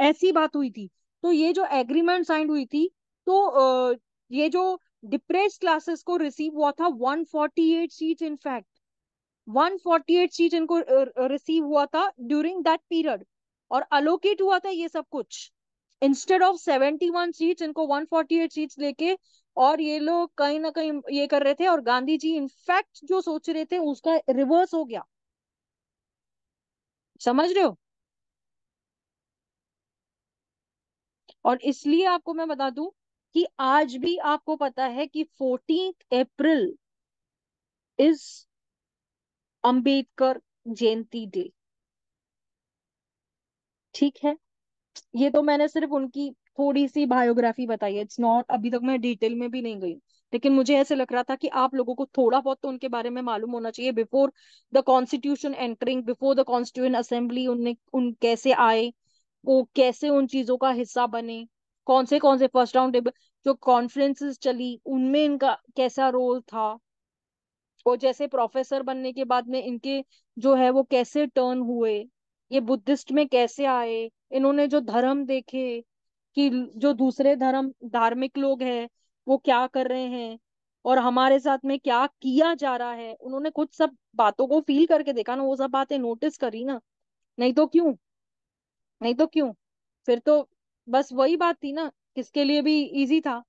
ऐसी बात हुई थी तो ये जो एग्रीमेंट साइन हुई थी तो ये जो डिप्रेस क्लासेस को रिसीव हुआ था 148 सीट्स इन फैक्ट 148 सीट्स इनको रिसीव हुआ था ड्यूरिंग दैट पीरियड और अलोकेट हुआ था ये सब कुछ इंस्टेड ऑफ 71 सीट्स इनको 148 सीट्स लेके और ये लोग कहीं ना कहीं ये कर रहे थे और गांधी जी इनफैक्ट जो सोच रहे थे उसका रिवर्स हो गया समझ रहे हो और इसलिए आपको मैं बता दूं कि आज भी आपको पता है कि fourteen April is Ambedkar Jayanti day ठीक है ये तो मैंने सिर्फ उनकी थोड़ी सी बायोग्राफी बताई है इट्स नॉट अभी तक मैं डिटेल में भी नहीं गई लेकिन मुझे ऐसे लग रहा था कि आप लोगों को थोड़ा बहुत तो उनके बारे में मालूम होना चाहिए before the constitution entering before the constituent assembly उन कैसे आए वो कैसे उन चीजों का हिस्सा बने कौन से कौन से फर्स्ट राउंड टेबल जो कॉन्फ्रेंसेस चली उनमें इनका कैसा रोल था और जैसे प्रोफेसर बनने के बाद में इनके जो है वो कैसे टर्न हुए ये बुद्धिस्ट में कैसे आए इन्होंने जो धर्म देखे कि जो दूसरे धर्म धार्मिक लोग हैं वो क्या कर रहे हैं और हमारे साथ में क्या किया जा रहा है उन्होंने खुद सब बातों को फील करके देखा ना वो सब बातें नोटिस करी ना नहीं तो क्यों नहीं तो क्यों फिर तो बस वही बात थी ना किसके लिए भी इजी था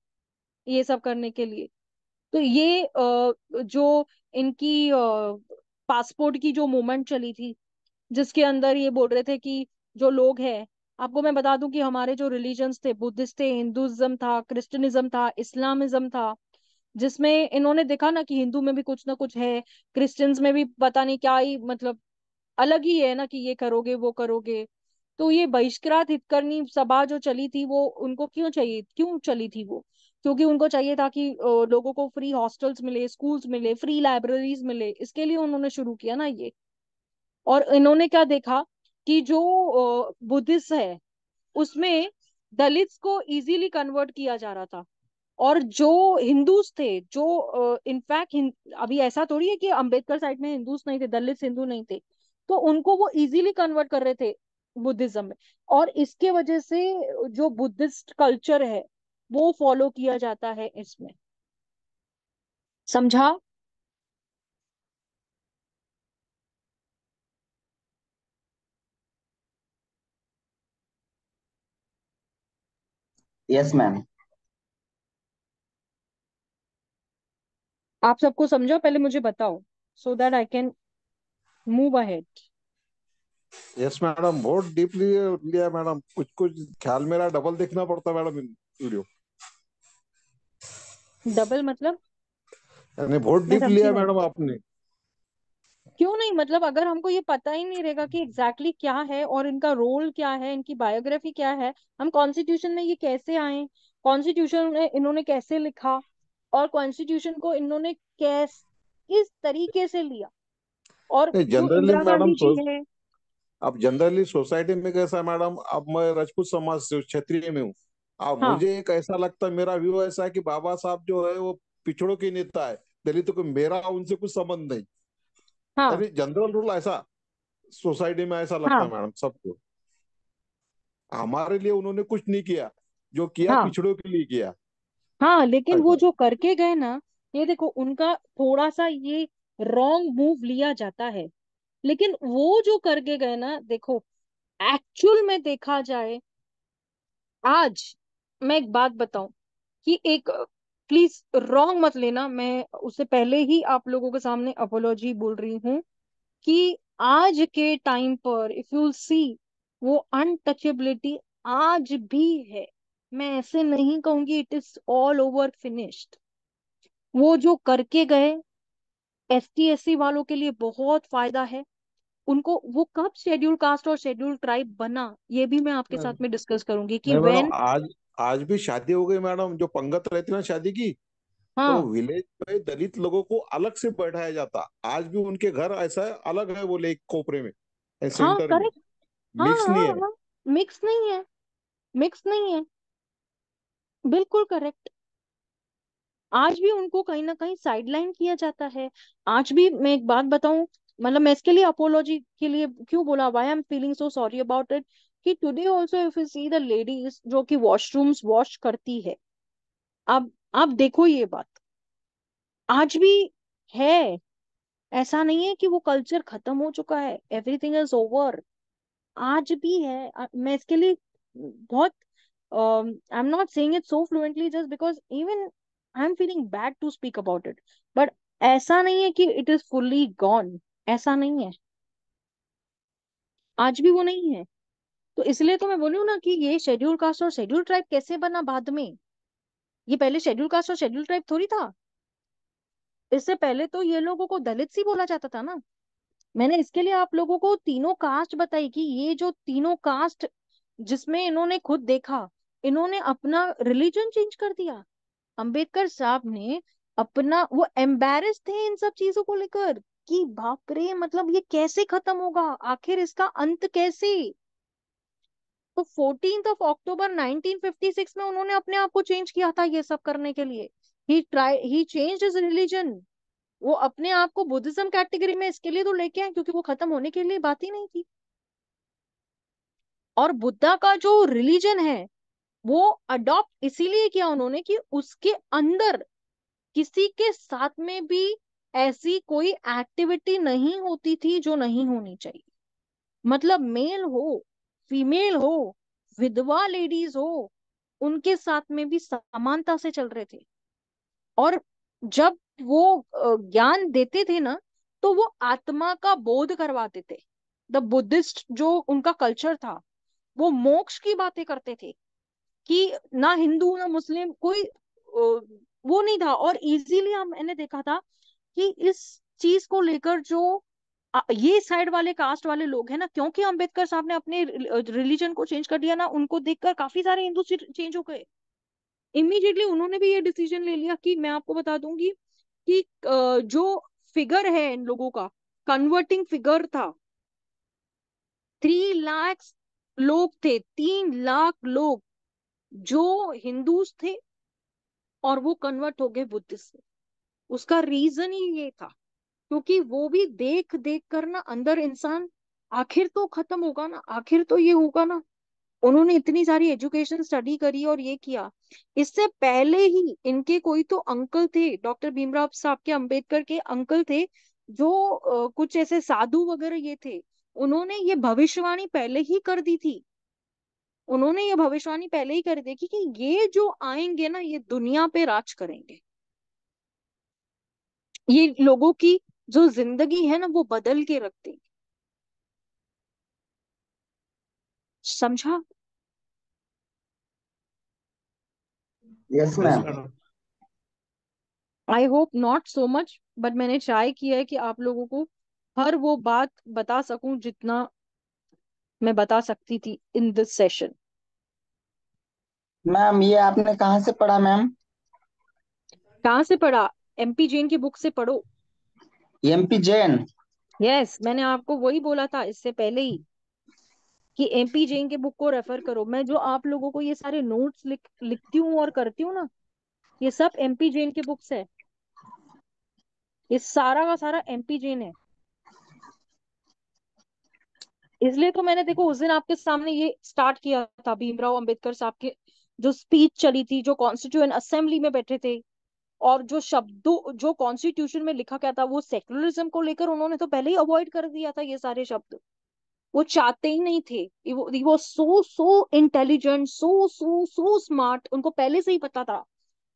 ये सब करने के लिए तो ये जो इनकी पासपोर्ट की जो मोमेंट चली थी जिसके अंदर ये बोल रहे थे कि जो लोग हैं आपको मैं बता दूं कि हमारे जो रिलीजन्स थे बुद्धिस्ट थे हिंदुज्म था क्रिश्चियनिज्म था इस्लामिज्म था जिसमें इन्होंने देखा ना कि हिंदू में भी कुछ ना कुछ है क्रिश्चियंस में भी पता नहीं क्या ही मतलब अलग ही है ना कि ये करोगे वो करोगे तो ये बहिष्कृत हितकर्णी सभा जो चली थी वो उनको क्यों चाहिए क्यों चली थी वो क्योंकि उनको चाहिए था कि लोगों को फ्री हॉस्टल्स मिले स्कूल्स मिले फ्री लाइब्रेरीज मिले इसके लिए उन्होंने शुरू किया ना ये और इन्होंने क्या देखा कि जो बुद्धिस्ट है उसमें दलित को इजीली कन्वर्ट किया जा रहा था और जो हिंदूज थे जो इनफैक्ट अभी ऐसा थोड़ी है कि अंबेडकर साइड में हिंदूस नहीं थे दलित हिंदू नहीं थे तो उनको वो इजीली कन्वर्ट कर रहे थे बुद्धिज्म में और इसके वजह से जो बुद्धिस्ट कल्चर है वो फॉलो किया जाता है इसमें समझा यस मैम आप सबको समझो पहले मुझे बताओ so that I can move ahead yes madam बहुत डीपली लिया मैडम कुछ कुछ ख्याल मेरा डबल देखना पड़ता मैडम वीडियो डबल मतलब यानी बहुत डीप लिया मैडम आपने क्यों नहीं मतलब अगर हमको ये पता ही नहीं रहेगा कि एग्जैक्टली exactly क्या है और इनका रोल क्या है इनकी बायोग्राफी क्या है हम कॉन्स्टिट्यूशन में ये कैसे आए कॉन्स्टिट्यूशन में इन्होंने कैसे लिखा और कॉन्स्टिट्यूशन को इन्होंने कैस किस तरीके से लिया और जनरली मैडम अब जनरली सोसाइटी में कैसा है मैडम अब मैं राजपूत समाज से क्षेत्रीय में हूँ अब हाँ. मुझे एक ऐसा लगता है मेरा व्यू ऐसा है कि बाबा साहब जो है वो पिछड़ों के नेता है दलितों को मेरा उनसे कुछ संबंध नहीं हाँ. जनरल रूल ऐसा सोसाइटी में ऐसा लगता हाँ. है मैडम सबको हमारे लिए उन्होंने कुछ नहीं किया जो किया हाँ. पिछड़ों के लिए किया हाँ लेकिन अच्छा। वो जो करके गए ना ये देखो उनका थोड़ा सा ये रॉन्ग मूव लिया जाता है लेकिन वो जो करके गए ना देखो एक्चुअल में देखा जाए आज मैं एक बात बताऊं कि एक प्लीज रॉन्ग मत लेना मैं उससे पहले ही आप लोगों के सामने अपोलॉजी बोल रही हूं कि आज के टाइम पर इफ यू सी वो अनटचेबिलिटी आज भी है मैं ऐसे नहीं कहूंगी it is all over finished वो जो करके गए एस टी एस सी वालों के लिए बहुत फायदा है उनको वो कब शेड्यूल कास्ट और शेड्यूल ट्राइब बना ये भी मैं आपके साथ हाँ। में डिस्कस करूंगी कि व्हेन आज आज भी शादी हो गई मैडम जो पंगत रहती ना शादी की तो हाँ तो विलेज में दलित लोगों को अलग से बैठाया जाता आज भी उनके घर ऐसा है, अलग है वो लेक कोपरे में हाँ करेक्ट मिक्स हाँ, नहीं हाँ, है हाँ, मिक्स नहीं है मिक्स नहीं है बिल्कुल करेक्ट आज भी उनको कहीं ना कहीं साइडलाइन किया जाता है आज भी मैं एक बात बताऊं मतलब मैं इसके लिए अपोलॉजी के लिए क्यों बोला why I am feeling so sorry about it कि today also if you see the ladies जो कि वॉशरूम्स वॉश करती है अब आप देखो ये बात आज भी है ऐसा नहीं है कि वो कल्चर खत्म हो चुका है एवरीथिंग इज ओवर आज भी है मैं इसके लिए बहुत I am not saying it so fluently just because even I am feeling bad to speak about it but ऐसा नहीं है कि इट इज फुल्ली गॉन ऐसा नहीं है आज भी वो नहीं है तो इसलिए तो मैं बोलूँ ना कि ये शेड्यूल कास्ट और शेड्यूल ट्राइब कैसे बना बाद में ये पहले शेड्यूल कास्ट और शेड्यूल ट्राइब थोड़ी था इससे पहले तो ये लोगों को दलित सी बोला जाता था ना मैंने इसके लिए आप लोगों को तीनों कास्ट बताई कि ये जो तीनों कास्ट जिसमें इन्होंने खुद देखा इन्होंने अपना रिलीजन चेंज कर दिया अंबेडकर साहब ने अपना वो एम्बेरस थे इन सब चीजों को लेकर कि बाप रे मतलब ये कैसे खत्म होगा आखिर इसका अंत कैसे तो फोर्टीन ऑफ अक्टूबर 1956 में उन्होंने अपने आप को चेंज किया था ये सब करने के लिए ही ट्राई ही चेंज इज रिलीजन वो अपने आप को बुद्धिज्म कैटेगरी में इसके लिए तो लेके आए क्योंकि वो खत्म होने के लिए बात ही नहीं थी और बुद्धा का जो रिलीजन है वो अडॉप्ट इसीलिए किया उन्होंने कि उसके अंदर किसी के साथ में भी ऐसी कोई एक्टिविटी नहीं होती थी जो नहीं होनी चाहिए मतलब मेल हो फीमेल हो विधवा लेडीज हो उनके साथ में भी समानता से चल रहे थे और जब वो ज्ञान देते थे ना तो वो आत्मा का बोध करवाते थे द बुद्धिस्ट जो उनका कल्चर था वो मोक्ष की बातें करते थे कि ना हिंदू ना मुस्लिम कोई वो नहीं था और इजीली मैंने देखा था कि इस चीज को लेकर जो ये साइड वाले कास्ट वाले लोग हैं ना क्योंकि अंबेडकर साहब ने अपने रिलीजन को चेंज कर दिया ना उनको देखकर काफी सारे हिंदू चेंज हो गए इमीडिएटली उन्होंने भी ये डिसीजन ले लिया कि मैं आपको बता दूंगी कि जो फिगर है इन लोगों का कन्वर्टिंग फिगर था थ्री लाख लोग थे तीन लाख लोग जो हिंदूज थे और वो कन्वर्ट हो गए बुद्धिस्ट उसका रीजन ही ये था क्योंकि वो भी देख देख कर ना अंदर इंसान आखिर तो खत्म होगा ना आखिर तो ये होगा ना उन्होंने इतनी सारी एजुकेशन स्टडी करी और ये किया इससे पहले ही इनके कोई तो अंकल थे डॉक्टर भीमराव साहब के अंबेडकर के अंकल थे जो कुछ ऐसे साधु वगैरह ये थे उन्होंने ये भविष्यवाणी पहले ही कर दी थी उन्होंने ये भविष्यवाणी पहले ही कर दी थी कि ये जो आएंगे ना ये दुनिया पे राज करेंगे ये लोगों की जो जिंदगी है ना वो बदल के रख देंगे समझा yes ma'am I hope not so much but मैंने ट्राई किया है कि आप लोगों को हर वो बात बता सकूं जितना मैं बता सकती थी इन दिस सेशन मैम ये आपने कहा से पढ़ा मैम कहा से पढ़ा एमपी जैन की बुक से पढ़ो एमपी जैन यस मैंने आपको वही बोला था इससे पहले ही कि एमपी जैन के बुक को रेफर करो मैं जो आप लोगों को ये सारे नोट्स लिख लिखती हूँ और करती हूँ ना ये सब एमपी जैन के बुक्स है ये सारा का सारा एमपी जैन है इसलिए तो मैंने देखो उस दिन आपके सामने ये स्टार्ट किया था भीमराव अंबेडकर साहब के जो स्पीच चली थी जो कॉन्स्टिट्यूएंट असेंबली में बैठे थे और जो शब्दों जो कॉन्स्टिट्यूशन में लिखा गया था वो सेक्युलरिज्म को लेकर उन्होंने तो पहले ही अवॉइड कर दिया था ये सारे शब्द वो चाहते ही नहीं थे वो सो सो इंटेलिजेंट सो सो सो स्मार्ट उनको पहले से ही पता था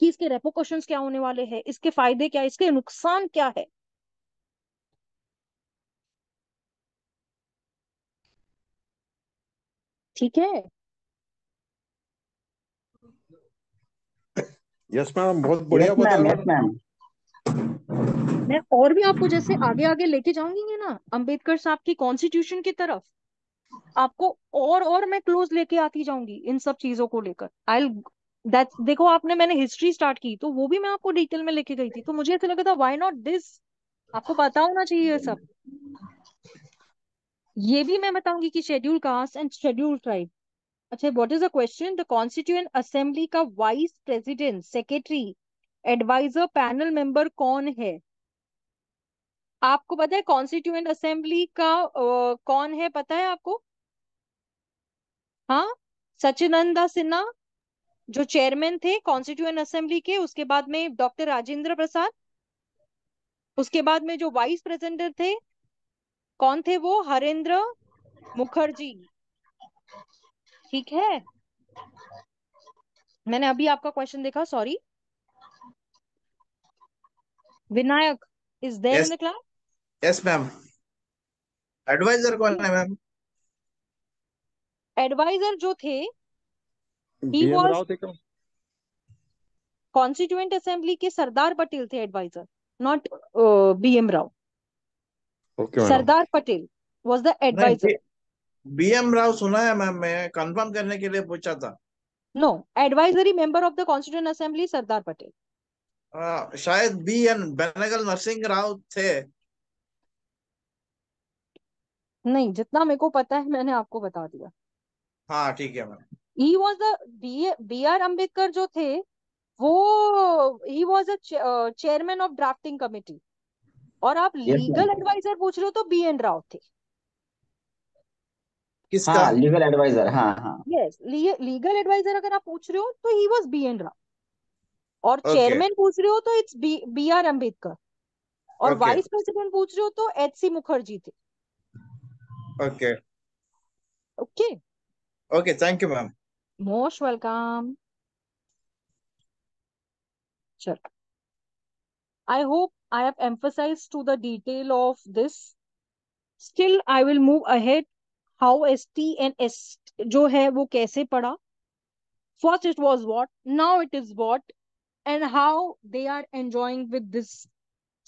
कि इसके रेपोकॉशन क्या होने वाले हैं इसके फायदे क्या इसके नुकसान क्या है ठीक है यस मैम बहुत बढ़िया yes, बताया मैम मैं और भी आपको जैसे आगे आगे लेके जाऊंगी ना अंबेडकर साहब की कॉन्स्टिट्यूशन की तरफ आपको और और मैं क्लोज लेके आती जाऊंगी इन सब चीजों को लेकर आई दैट देखो आपने मैंने हिस्ट्री स्टार्ट की तो वो भी मैं आपको डिटेल में लेके गई थी तो मुझे ऐसा लगा था व्हाई नॉट दिस आपको पता होना चाहिए ये सब ये भी मैं बताऊंगी कि schedule caste and schedule tribe अच्छा what is the question the constituent assembly का vice president secretary adviser panel member कौन है आपको पता है कॉन्स्टिट्यूएंट असेंबली का आ, कौन है पता है आपको हाँ सचिनंदा सिन्हा जो चेयरमैन थे कॉन्स्टिट्यूएंट असेंबली के उसके बाद में डॉक्टर राजेंद्र प्रसाद उसके बाद में जो वाइस प्रेसिडेंट थे कौन थे वो हरेंद्र मुखर्जी ठीक है मैंने अभी आपका क्वेश्चन देखा sorry Vinayak is there in the class yes ma'am adviser कौन है मैम एडवाइजर जो थे ही वाज कॉन्स्टिट्यूएंट असेंबली के सरदार पटेल थे adviser not BM Rao Sardar Patel was the adviser B M Rao सुना है मैम मैं कंफर्म करने के लिए पूछा था no advisory member of the constituent assembly Sardar Patel शायद बी एन बेनेगल नरसिंह राव थे नहीं जितना मेरे को पता है मैंने आपको बता दिया हाँ ठीक है ma'am he was the B R Ambedkar जो थे वो he was a chairman of drafting committee और आप लीगल एडवाइजर पूछ रहे हो तो बी एन राव थे किसका हाँ लीगल एडवाइजर हाँ हाँ यस लीगल एडवाइजर अगर आप पूछ रहे हो तो he was B N Rao और चेयरमैन okay. पूछ रहे हो तो it's B B R Ambedkar और वाइस okay. प्रेसिडेंट पूछ रहे हो तो एच सी मुखर्जी थे okay okay okay thank you ma'am most welcome चल I hope I have emphasise to the detail of this still I will move ahead how S T N S जो है वो कैसे पढ़ा first it was what now it is what and how they are enjoying with this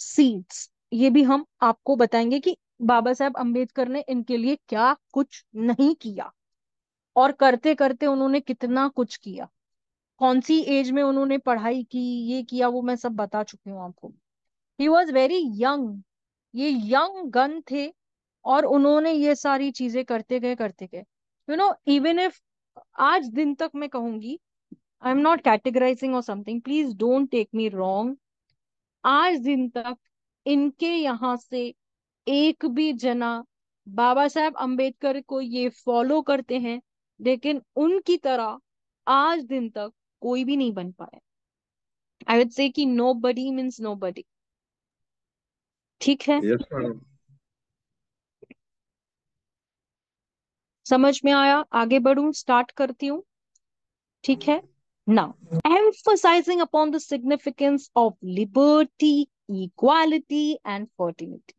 seeds ये भी हम आपको बताएंगे कि बाबा साहेब अम्बेडकर ने इनके लिए क्या कुछ नहीं किया और करते करते उन्होंने कितना कुछ किया कौन सी एज में उन्होंने पढ़ाई की ये किया वो मैं सब बता चुकी हूँ आपको ही वॉज वेरी यंग ये यंग गन थे और उन्होंने ये सारी चीजें करते गए करते गए यू नो इवन इफ आज दिन तक मैं कहूंगी आई एम नॉट कैटेगराइजिंग और something please don't take me wrong आज दिन तक इनके यहाँ से एक भी जना बाबा साहेब अम्बेडकर को ये फॉलो करते हैं लेकिन उनकी तरह आज दिन तक कोई भी नहीं बन पाया आई वुड से कि nobody means nobody ठीक है yes, समझ में आया आगे बढ़ू स्टार्ट करती हूँ ठीक है ना emphasising upon the significance of liberty equality and fraternity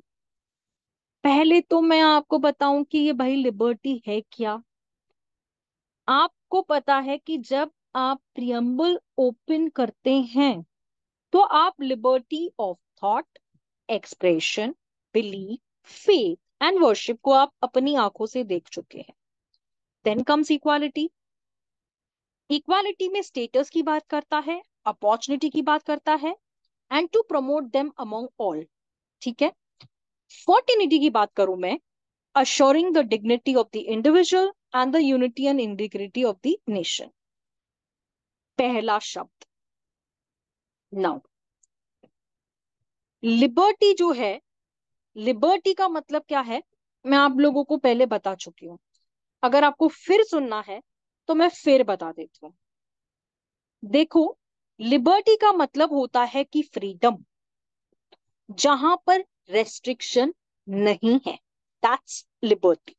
पहले तो मैं आपको बताऊं कि ये भाई लिबर्टी है क्या आपको पता है कि जब आप प्रियम्बल ओपन करते हैं तो आप liberty of thought expression belief faith and worship को आप अपनी आंखों से देख चुके हैं देन कम्स इक्वालिटी इक्वालिटी में स्टेटस की बात करता है अपॉर्चुनिटी की बात करता है and to promote them among all ठीक है फोर्टिनिटी की बात करूं मैं assuring the dignity of the individual and the unity and integrity of the nation पहला शब्द नाउ लिबर्टी जो है लिबर्टी का मतलब क्या है मैं आप लोगों को पहले बता चुकी हूं अगर आपको फिर सुनना है तो मैं फिर बता देती हूँ देखो लिबर्टी का मतलब होता है कि फ्रीडम जहां पर रेस्ट्रिक्शन नहीं है दैट्स लिबर्टी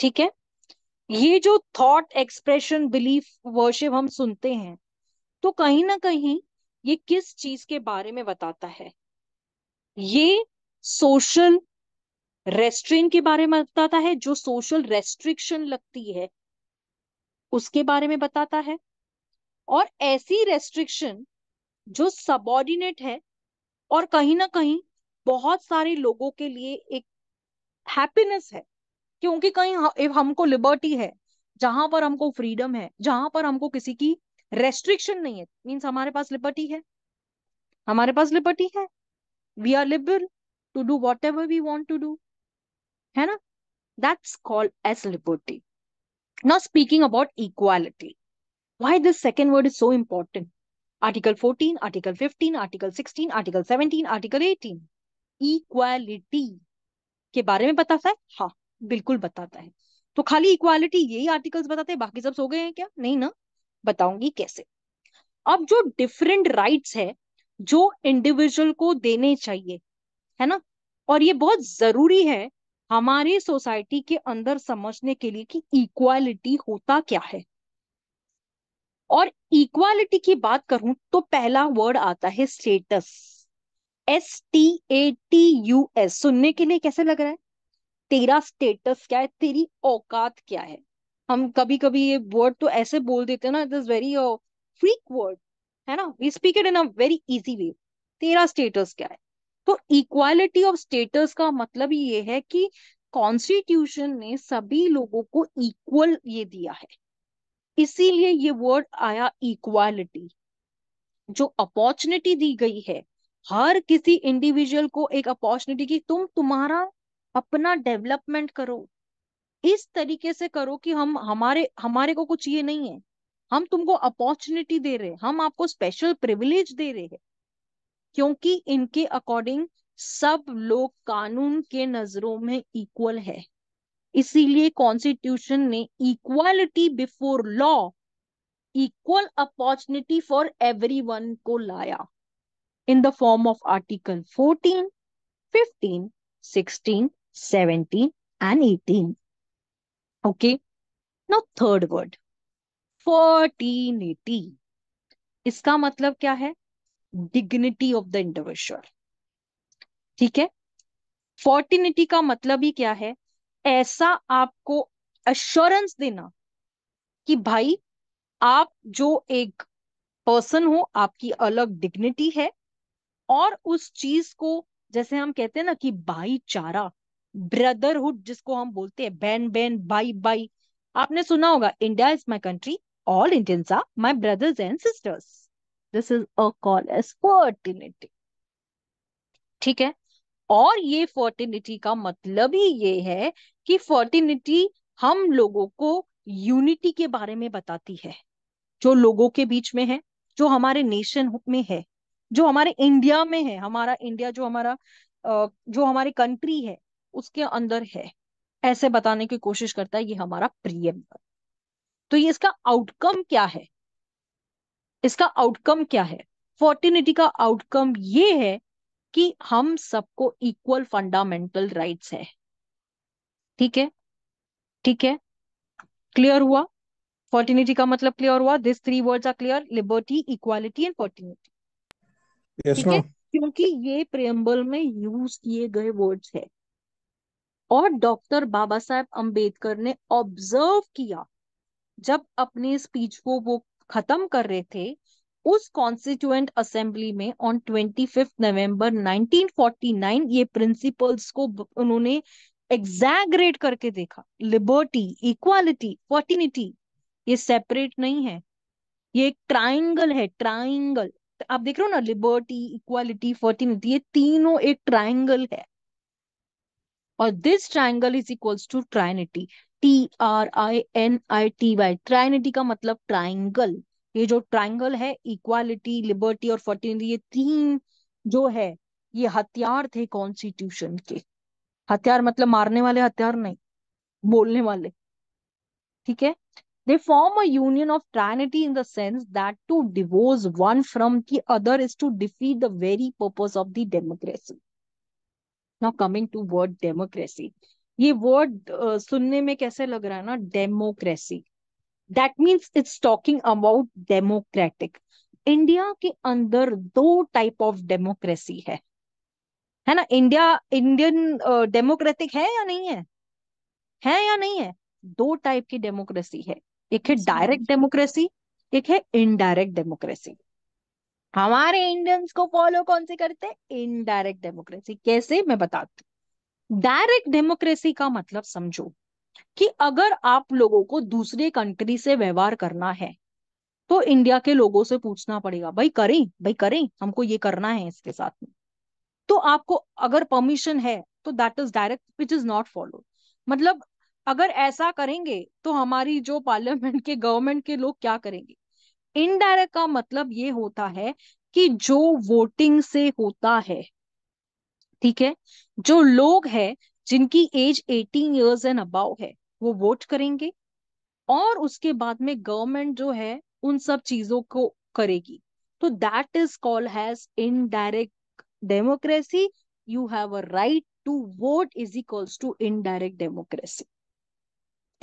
ठीक है ये जो थॉट एक्सप्रेशन बिलीफ वर्शिप हम सुनते हैं तो कहीं ना कहीं ये किस चीज के बारे में बताता है ये सोशल रेस्ट्रेन के बारे में बताता है जो सोशल रेस्ट्रिक्शन लगती है उसके बारे में बताता है और ऐसी रेस्ट्रिक्शन जो सबॉर्डिनेट है और कहीं ना कहीं बहुत सारे लोगों के लिए एक हैप्पीनेस है क्योंकि कहीं कहीं हमको लिबर्टी है जहां पर हमको फ्रीडम है जहां पर हमको किसी की रेस्ट्रिक्शन नहीं है मीन्स हमारे पास लिबर्टी है हमारे पास लिबर्टी है we are liberal to do whatever we want to do है ना that's called as liberty not speaking about equality why this second word is so important article fourteen article fifteen article sixteen article seventeen article eighteen equality के बारे में बताता है हाँ बिल्कुल बताता है तो खाली इक्वालिटी यही आर्टिकल्स बताते हैं बाकी सब सो गए हैं क्या नहीं ना बताऊंगी कैसे अब जो डिफरेंट राइट्स है जो इंडिविजुअल को देने चाहिए है ना और ये बहुत जरूरी है हमारी सोसाइटी के अंदर समझने के लिए कि इक्वालिटी होता क्या है और इक्वालिटी की बात करूं तो पहला वर्ड आता है status S T A T U S सुनने के लिए कैसे लग रहा है तेरा स्टेटस क्या है तेरी औकात क्या है हम कभी कभी ये वर्ड तो ऐसे बोल देते हैं ना it is very freak word है ना we speak it in a very easy way तेरा स्टेटस क्या है तो इक्वालिटी ऑफ स्टेटस का मतलब ये है कि कॉन्स्टिट्यूशन ने सभी लोगों को इक्वल ये दिया है इसीलिए ये वर्ड आया इक्वालिटी जो अपॉर्चुनिटी दी गई है हर किसी इंडिविजुअल को एक अपॉर्चुनिटी की तुम तुम्हारा अपना डेवलपमेंट करो इस तरीके से करो कि हम हमारे हमारे को कुछ ये नहीं है हम तुमको अपॉर्चुनिटी दे रहे हैं हम आपको स्पेशल प्रिविलेज दे रहे हैं क्योंकि इनके अकॉर्डिंग सब लोग कानून के नजरों में इक्वल है इसीलिए कॉन्स्टिट्यूशन ने equality before law equal opportunity for everyone को लाया in the form of article 14, 15, 16, 17 eighteen 18. No third word fourteen fraternity इसका मतलब क्या है डिग्निटी ऑफ द इंडिविजुअल ठीक है फोर्टिनिटी का मतलब ही क्या है ऐसा आपको अश्योरेंस देना कि भाई आप जो एक पर्सन हो आपकी अलग डिग्निटी है और उस चीज को जैसे हम कहते हैं ना कि भाईचारा ब्रदरहुड जिसको हम बोलते हैं बहन बहन भाई भाई आपने सुना होगा India is my country all Indians are my brothers and sisters this is a call as fertility ठीक है और ये फर्टिलिटी का मतलब ही ये है कि फर्टिलिटी हम लोगों को यूनिटी के बारे में बताती है जो लोगों के बीच में है जो हमारे नेशन में है जो हमारे इंडिया में है हमारा इंडिया जो हमारा जो हमारी कंट्री है उसके अंदर है ऐसे बताने की कोशिश करता है ये हमारा प्रियम तो ये इसका आउटकम क्या है इसका आउटकम क्या है फोर्टिनिटी का आउटकम ये है कि हम सबको इक्वल फंडामेंटल राइट्स है ठीक है ठीक है क्लियर हुआ फोर्टिनिटी का मतलब क्लियर हुआ this three words are clear liberty equality and fraternity ठीक है क्योंकि ये प्रेम्बल में यूज किए गए वर्ड्स है और डॉक्टर बाबा साहेब अम्बेडकर ने ऑब्जर्व किया जब अपने स्पीच को वो खत्म कर रहे थे उस कॉन्स्टिट्यूएंट असेंबली में ऑन ट्वेंटी फिफ्थ नवम्बर ये प्रिंसिपल्स को उन्होंने एग्जैगरेट करके देखा लिबर्टी इक्वालिटी फॉर्टिनिटी ये सेपरेट नहीं है ये एक ट्राइंगल है ट्राइंगल आप देख रहे हो ना लिबर्टी इक्वालिटी फर्टिनिटी ये तीनों एक ट्राइंगल है और this triangle is equals to trinity T R I N I T Y trinity का मतलब ट्राइंगल ये जो ट्राइंगल है इक्वालिटी लिबर्टी और फर्टिनिटी ये तीन जो है ये हथियार थे कॉन्स्टिट्यूशन के हथियार मतलब मारने वाले हथियार नहीं बोलने वाले ठीक है they form a union of trinity in the sense that to divorce one from the other is to defeat the very purpose of the democracy now coming to word democracy ये वर्ड uh, सुनने में कैसे लग रहा है ना democracy that means it's talking about democratic India के अंदर दो टाइप ऑफ डेमोक्रेसी है है ना इंडिया इंडियन डेमोक्रेटिक है या नहीं है है या नहीं है दो टाइप की डेमोक्रेसी है एक है डायरेक्ट डेमोक्रेसी एक है इनडायरेक्ट डेमोक्रेसी हमारे इंडियंस को फॉलो कौन से करते हैं इनडायरेक्ट डेमोक्रेसी कैसे मैं बताती हूँ डायरेक्ट डेमोक्रेसी का मतलब समझो कि अगर आप लोगों को दूसरे कंट्री से व्यवहार करना है तो इंडिया के लोगों से पूछना पड़ेगा भाई करें भाई करें हमको ये करना है इसके साथ में तो आपको अगर परमिशन है तो that is direct which is not followed मतलब अगर ऐसा करेंगे तो हमारी जो पार्लियामेंट के गवर्नमेंट के लोग क्या करेंगे इनडायरेक्ट का मतलब ये होता है कि जो वोटिंग से होता है ठीक है जो लोग हैं जिनकी एज 18 इयर्स एंड अबाव है वो वोट करेंगे और उसके बाद में गवर्नमेंट जो है उन सब चीजों को करेगी तो that is call has indirect democracy you have a right to vote is equals to indirect democracy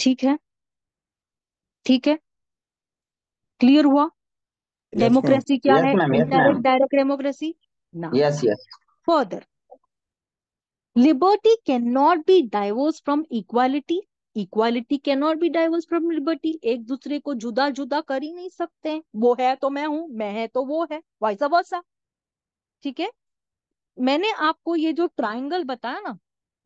ठीक है ठीक है क्लियर हुआ डेमोक्रेसी yes, क्या yes, है इनडायरेक्ट डायरेक्ट डेमोक्रेसी ना yes yes further Liberty cannot be divorced from equality. Equality cannot be divorce from liberty एक दूसरे को जुदा जुदा कर ही नहीं सकते हैं वो है तो मैं हूं मैं है तो वो है वैसा वैसा ठीक है मैंने आपको ये जो ट्राइंगल बताया ना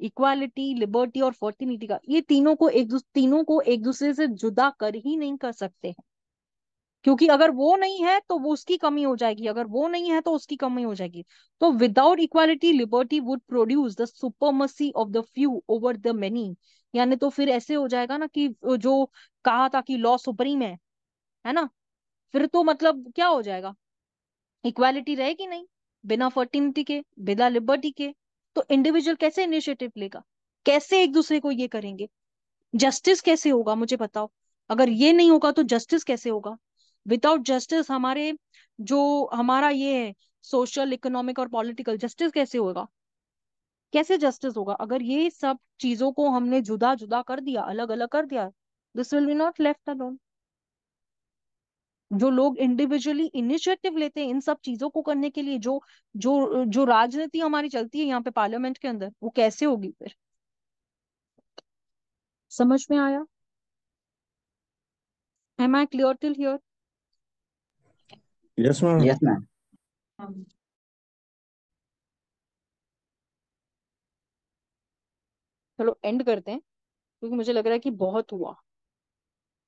इक्वालिटी लिबर्टी और फोर्टिनिटी का ये तीनों को एक तीनों को एक दूसरे से जुदा कर ही नहीं कर सकते हैं क्योंकि अगर वो नहीं है तो वो उसकी कमी हो जाएगी अगर वो नहीं है तो उसकी कमी हो जाएगी तो without equality liberty would produce the supremacy of the few over the many यानी तो फिर ऐसे हो जाएगा ना कि जो कहा था कि लॉ सुप्रीम है है ना फिर तो मतलब क्या हो जाएगा इक्वालिटी रहेगी नहीं बिना फर्टिनिटी के बिना लिबर्टी के तो इंडिविजुअल कैसे इनिशिएटिव लेगा कैसे एक दूसरे को ये करेंगे जस्टिस कैसे होगा मुझे बताओ अगर ये नहीं होगा तो जस्टिस कैसे होगा विदाउट जस्टिस हमारे जो हमारा ये है सोशल इकोनॉमिक और पॉलिटिकल जस्टिस कैसे होगा कैसे जस्टिस होगा अगर ये सब चीजों को हमने जुदा जुदा कर दिया अलग अलग कर दिया this will be not left alone जो लोग इंडिविजुअली इनिशिएटिव लेते हैं इन सब चीजों को करने के लिए जो जो जो राजनीति हमारी चलती है यहाँ पे पार्लियामेंट के अंदर वो कैसे होगी फिर समझ में आया am I clear till here Yes, ma'am. Yes, ma'am. चलो एंड करते हैं क्योंकि मुझे लग रहा है कि बहुत हुआ